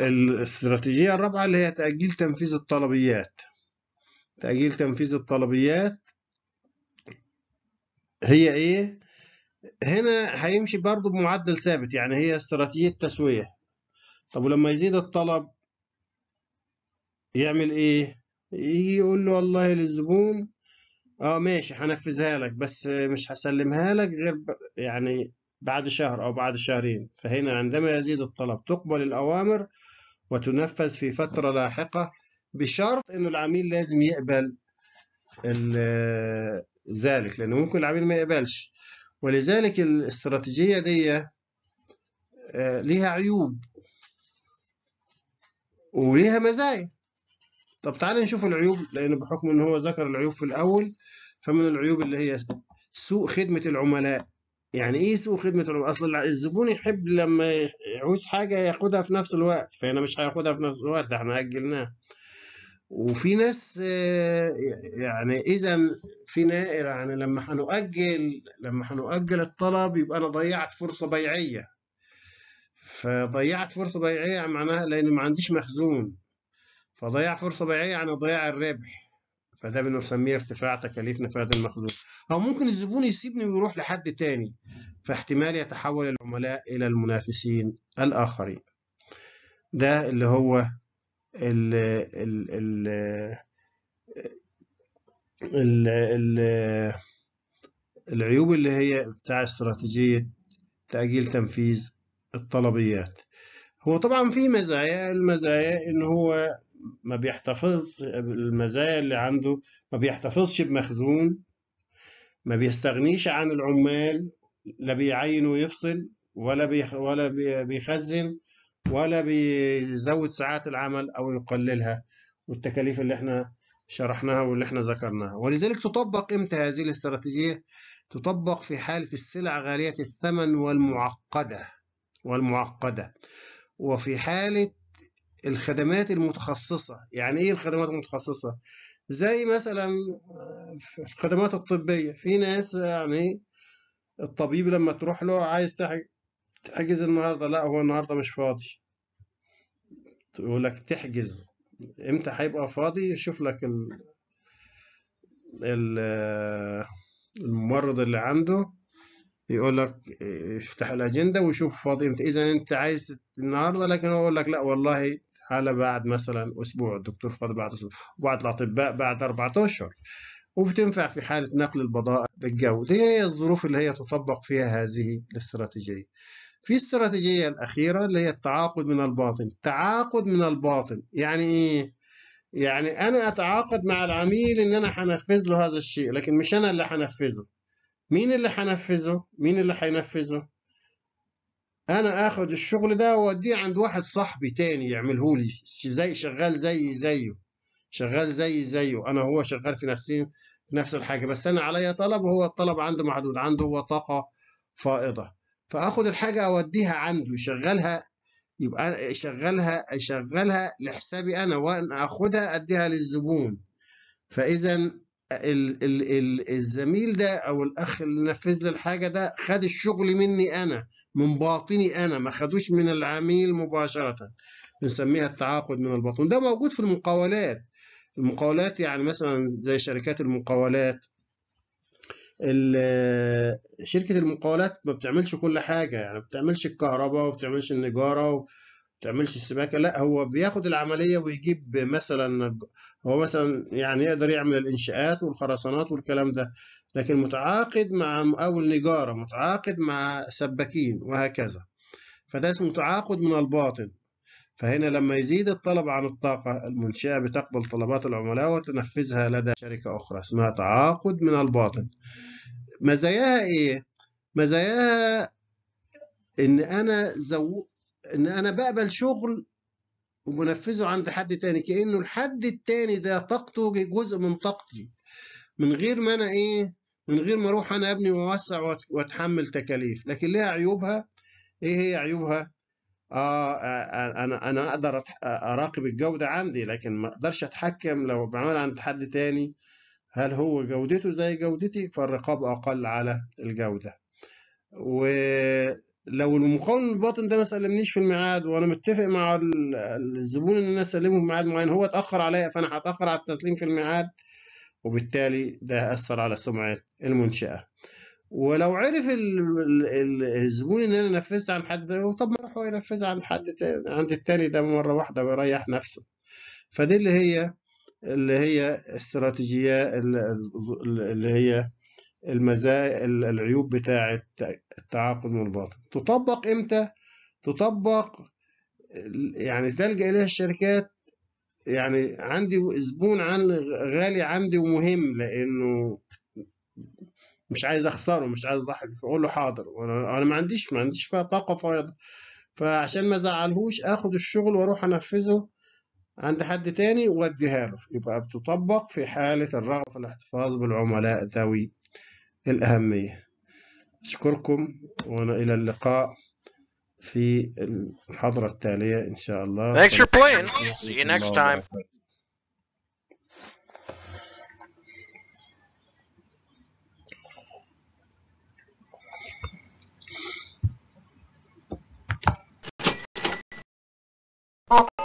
الاستراتيجية الرابعة اللي هي تأجيل تنفيذ الطلبيات تأجيل تنفيذ الطلبيات هي إيه؟ هنا هيمشي برضو بمعدل ثابت يعني هي استراتيجية تسوية طب ولما يزيد الطلب يعمل إيه؟ يجي يقول له والله للزبون اه ماشي هنفذها لك بس مش هسلمها لك غير يعني بعد شهر أو بعد شهرين فهنا عندما يزيد الطلب تقبل الأوامر وتنفذ في فترة لاحقة بشرط أن العميل لازم يقبل ذلك لأنه ممكن العميل ما يقبلش ولذلك الاستراتيجية دي آه، ليها عيوب وليها مزايا طب تعالى نشوف العيوب لأن بحكم أن هو ذكر العيوب في الأول فمن العيوب اللي هي سوء خدمة العملاء يعني ايه سوء خدمه العملاء؟ اصل الزبون يحب لما يعوز حاجه ياخدها في نفس الوقت فانا مش هياخدها في نفس الوقت احنا اجلناها وفي ناس آه، يعني اذا في يعني لما هنؤجل لما هنؤجل الطلب يبقى انا ضيعت فرصه بيعيه فضيعت فرصه بيعيه معناها لان ما عنديش مخزون فضيع فرصه بيعيه يعني ضياع الربح فده بنسميه ارتفاع تكاليف نفاذ المخزون أو ممكن الزبون يسيبني ويروح لحد تاني فاحتمال يتحول العملاء إلى المنافسين الآخرين ده اللي هو ال ال ال ال العيوب اللي هي بتاع استراتيجية تأجيل تنفيذ الطلبيات هو طبعا في مزايا المزايا ان هو ما بيحتفظ المزايا اللي عنده ما بيحتفظش بمخزون ما بيستغنيش عن العمال لا بيعين ويفصل ولا ولا بيخزن ولا بيزود ساعات العمل او يقللها والتكاليف اللي احنا شرحناها واللي احنا ذكرناها ولذلك تطبق امتى هذه الاستراتيجيه تطبق في حاله السلع غاليه الثمن والمعقده والمعقده وفي حاله الخدمات المتخصصة يعني إيه الخدمات المتخصصة زي مثلا في آه، الخدمات الطبية في ناس يعني الطبيب لما تروح له عايز تحجز النهاردة لا هو النهاردة مش فاضي تقول لك تحجز امتى هيبقى فاضي يشوف لك ال... ال... الممرض اللي عنده يقول لك افتح الاجنده وشوف فاضي امتى اذا انت عايز النهارده لكن هو يقول لك لا والله على بعد مثلا اسبوع الدكتور فاضل بعد اسبوع وبعد الاطباء بعد اربعة اشهر وبتنفع في حالة نقل البضائع بالجو دي هي الظروف اللي هي تطبق فيها هذه الاستراتيجية في الاستراتيجية الأخيرة اللي هي التعاقد من الباطن تعاقد من الباطن يعني إيه؟ يعني أنا أتعاقد مع العميل إن أنا هنفذ له هذا الشيء لكن مش أنا اللي هنفذه مين اللي هنفذه؟ مين اللي هينفذه؟ انا اخد الشغل ده واوديه عند واحد صاحبي تاني يعمله لي زي شغال زي زيه شغال زي زيه انا هو شغال في نفسي نفس الحاجه بس انا عليا طلب وهو الطلب عنده محدود عنده هو طاقه فائضه فاخد الحاجه اوديها عنده يشغلها يبقى يشغلها يشغلها لحسابي انا وانا اخدها اديها للزبون فاذا ال ال ال الزميل ده او الاخ اللي نفذ لي الحاجه ده خد الشغل مني انا من باطني انا ما خدوش من العميل مباشره بنسميها التعاقد من الباطن ده موجود في المقاولات المقاولات يعني مثلا زي شركات المقاولات شركة المقاولات ما بتعملش كل حاجة يعني ما بتعملش الكهرباء وما بتعملش النجارة تعملش السباكه لا هو بياخد العمليه ويجيب مثلا هو مثلا يعني يقدر يعمل الانشاءات والخرسانات والكلام ده لكن متعاقد مع او النجاره متعاقد مع سباكين وهكذا فده اسمه تعاقد من الباطن فهنا لما يزيد الطلب عن الطاقة المنشئة بتقبل طلبات العملاء وتنفذها لدى شركة أخرى اسمها تعاقد من الباطن مزاياها إيه؟ مزاياها إن أنا زو ان انا بقبل شغل وبنفذه عند حد تاني كانه الحد التاني ده طاقته جزء من طاقتي من غير ما انا ايه من غير ما اروح انا ابني واوسع واتحمل تكاليف لكن ليها عيوبها ايه هي عيوبها آه انا انا اقدر اراقب الجوده عندي لكن ما اقدرش اتحكم لو بعمل عند حد تاني هل هو جودته زي جودتي فالرقابه اقل على الجوده و لو المقاول الباطن ده ما سلمنيش في الميعاد وانا متفق مع الزبون ان انا اسلمه في ميعاد معين هو اتاخر عليا فانا هتاخر على التسليم في الميعاد وبالتالي ده اثر على سمعه المنشاه ولو عرف الزبون ان انا نفذت عن حد تاني طب ما هو ينفذها عن حد تاني عند التاني ده مره واحده ويريح نفسه فدي اللي هي اللي هي استراتيجيه اللي هي المزايا العيوب بتاعة التعاقد من الباطن تطبق امتى تطبق يعني تلجأ إليها الشركات يعني عندي زبون عن غالي عندي ومهم لأنه مش عايز أخسره مش عايز اضحك أقول له حاضر أنا ما عنديش ما عنديش فيها طاقة فايضة فعشان ما أزعلهوش آخد الشغل وأروح أنفذه عند حد تاني وأديها له يبقى بتطبق في حالة الرغبة في الاحتفاظ بالعملاء ذوي الأهمية أشكركم وإلى اللقاء في المحاضرة التالية إن شاء الله Thanks for playing. See you next time.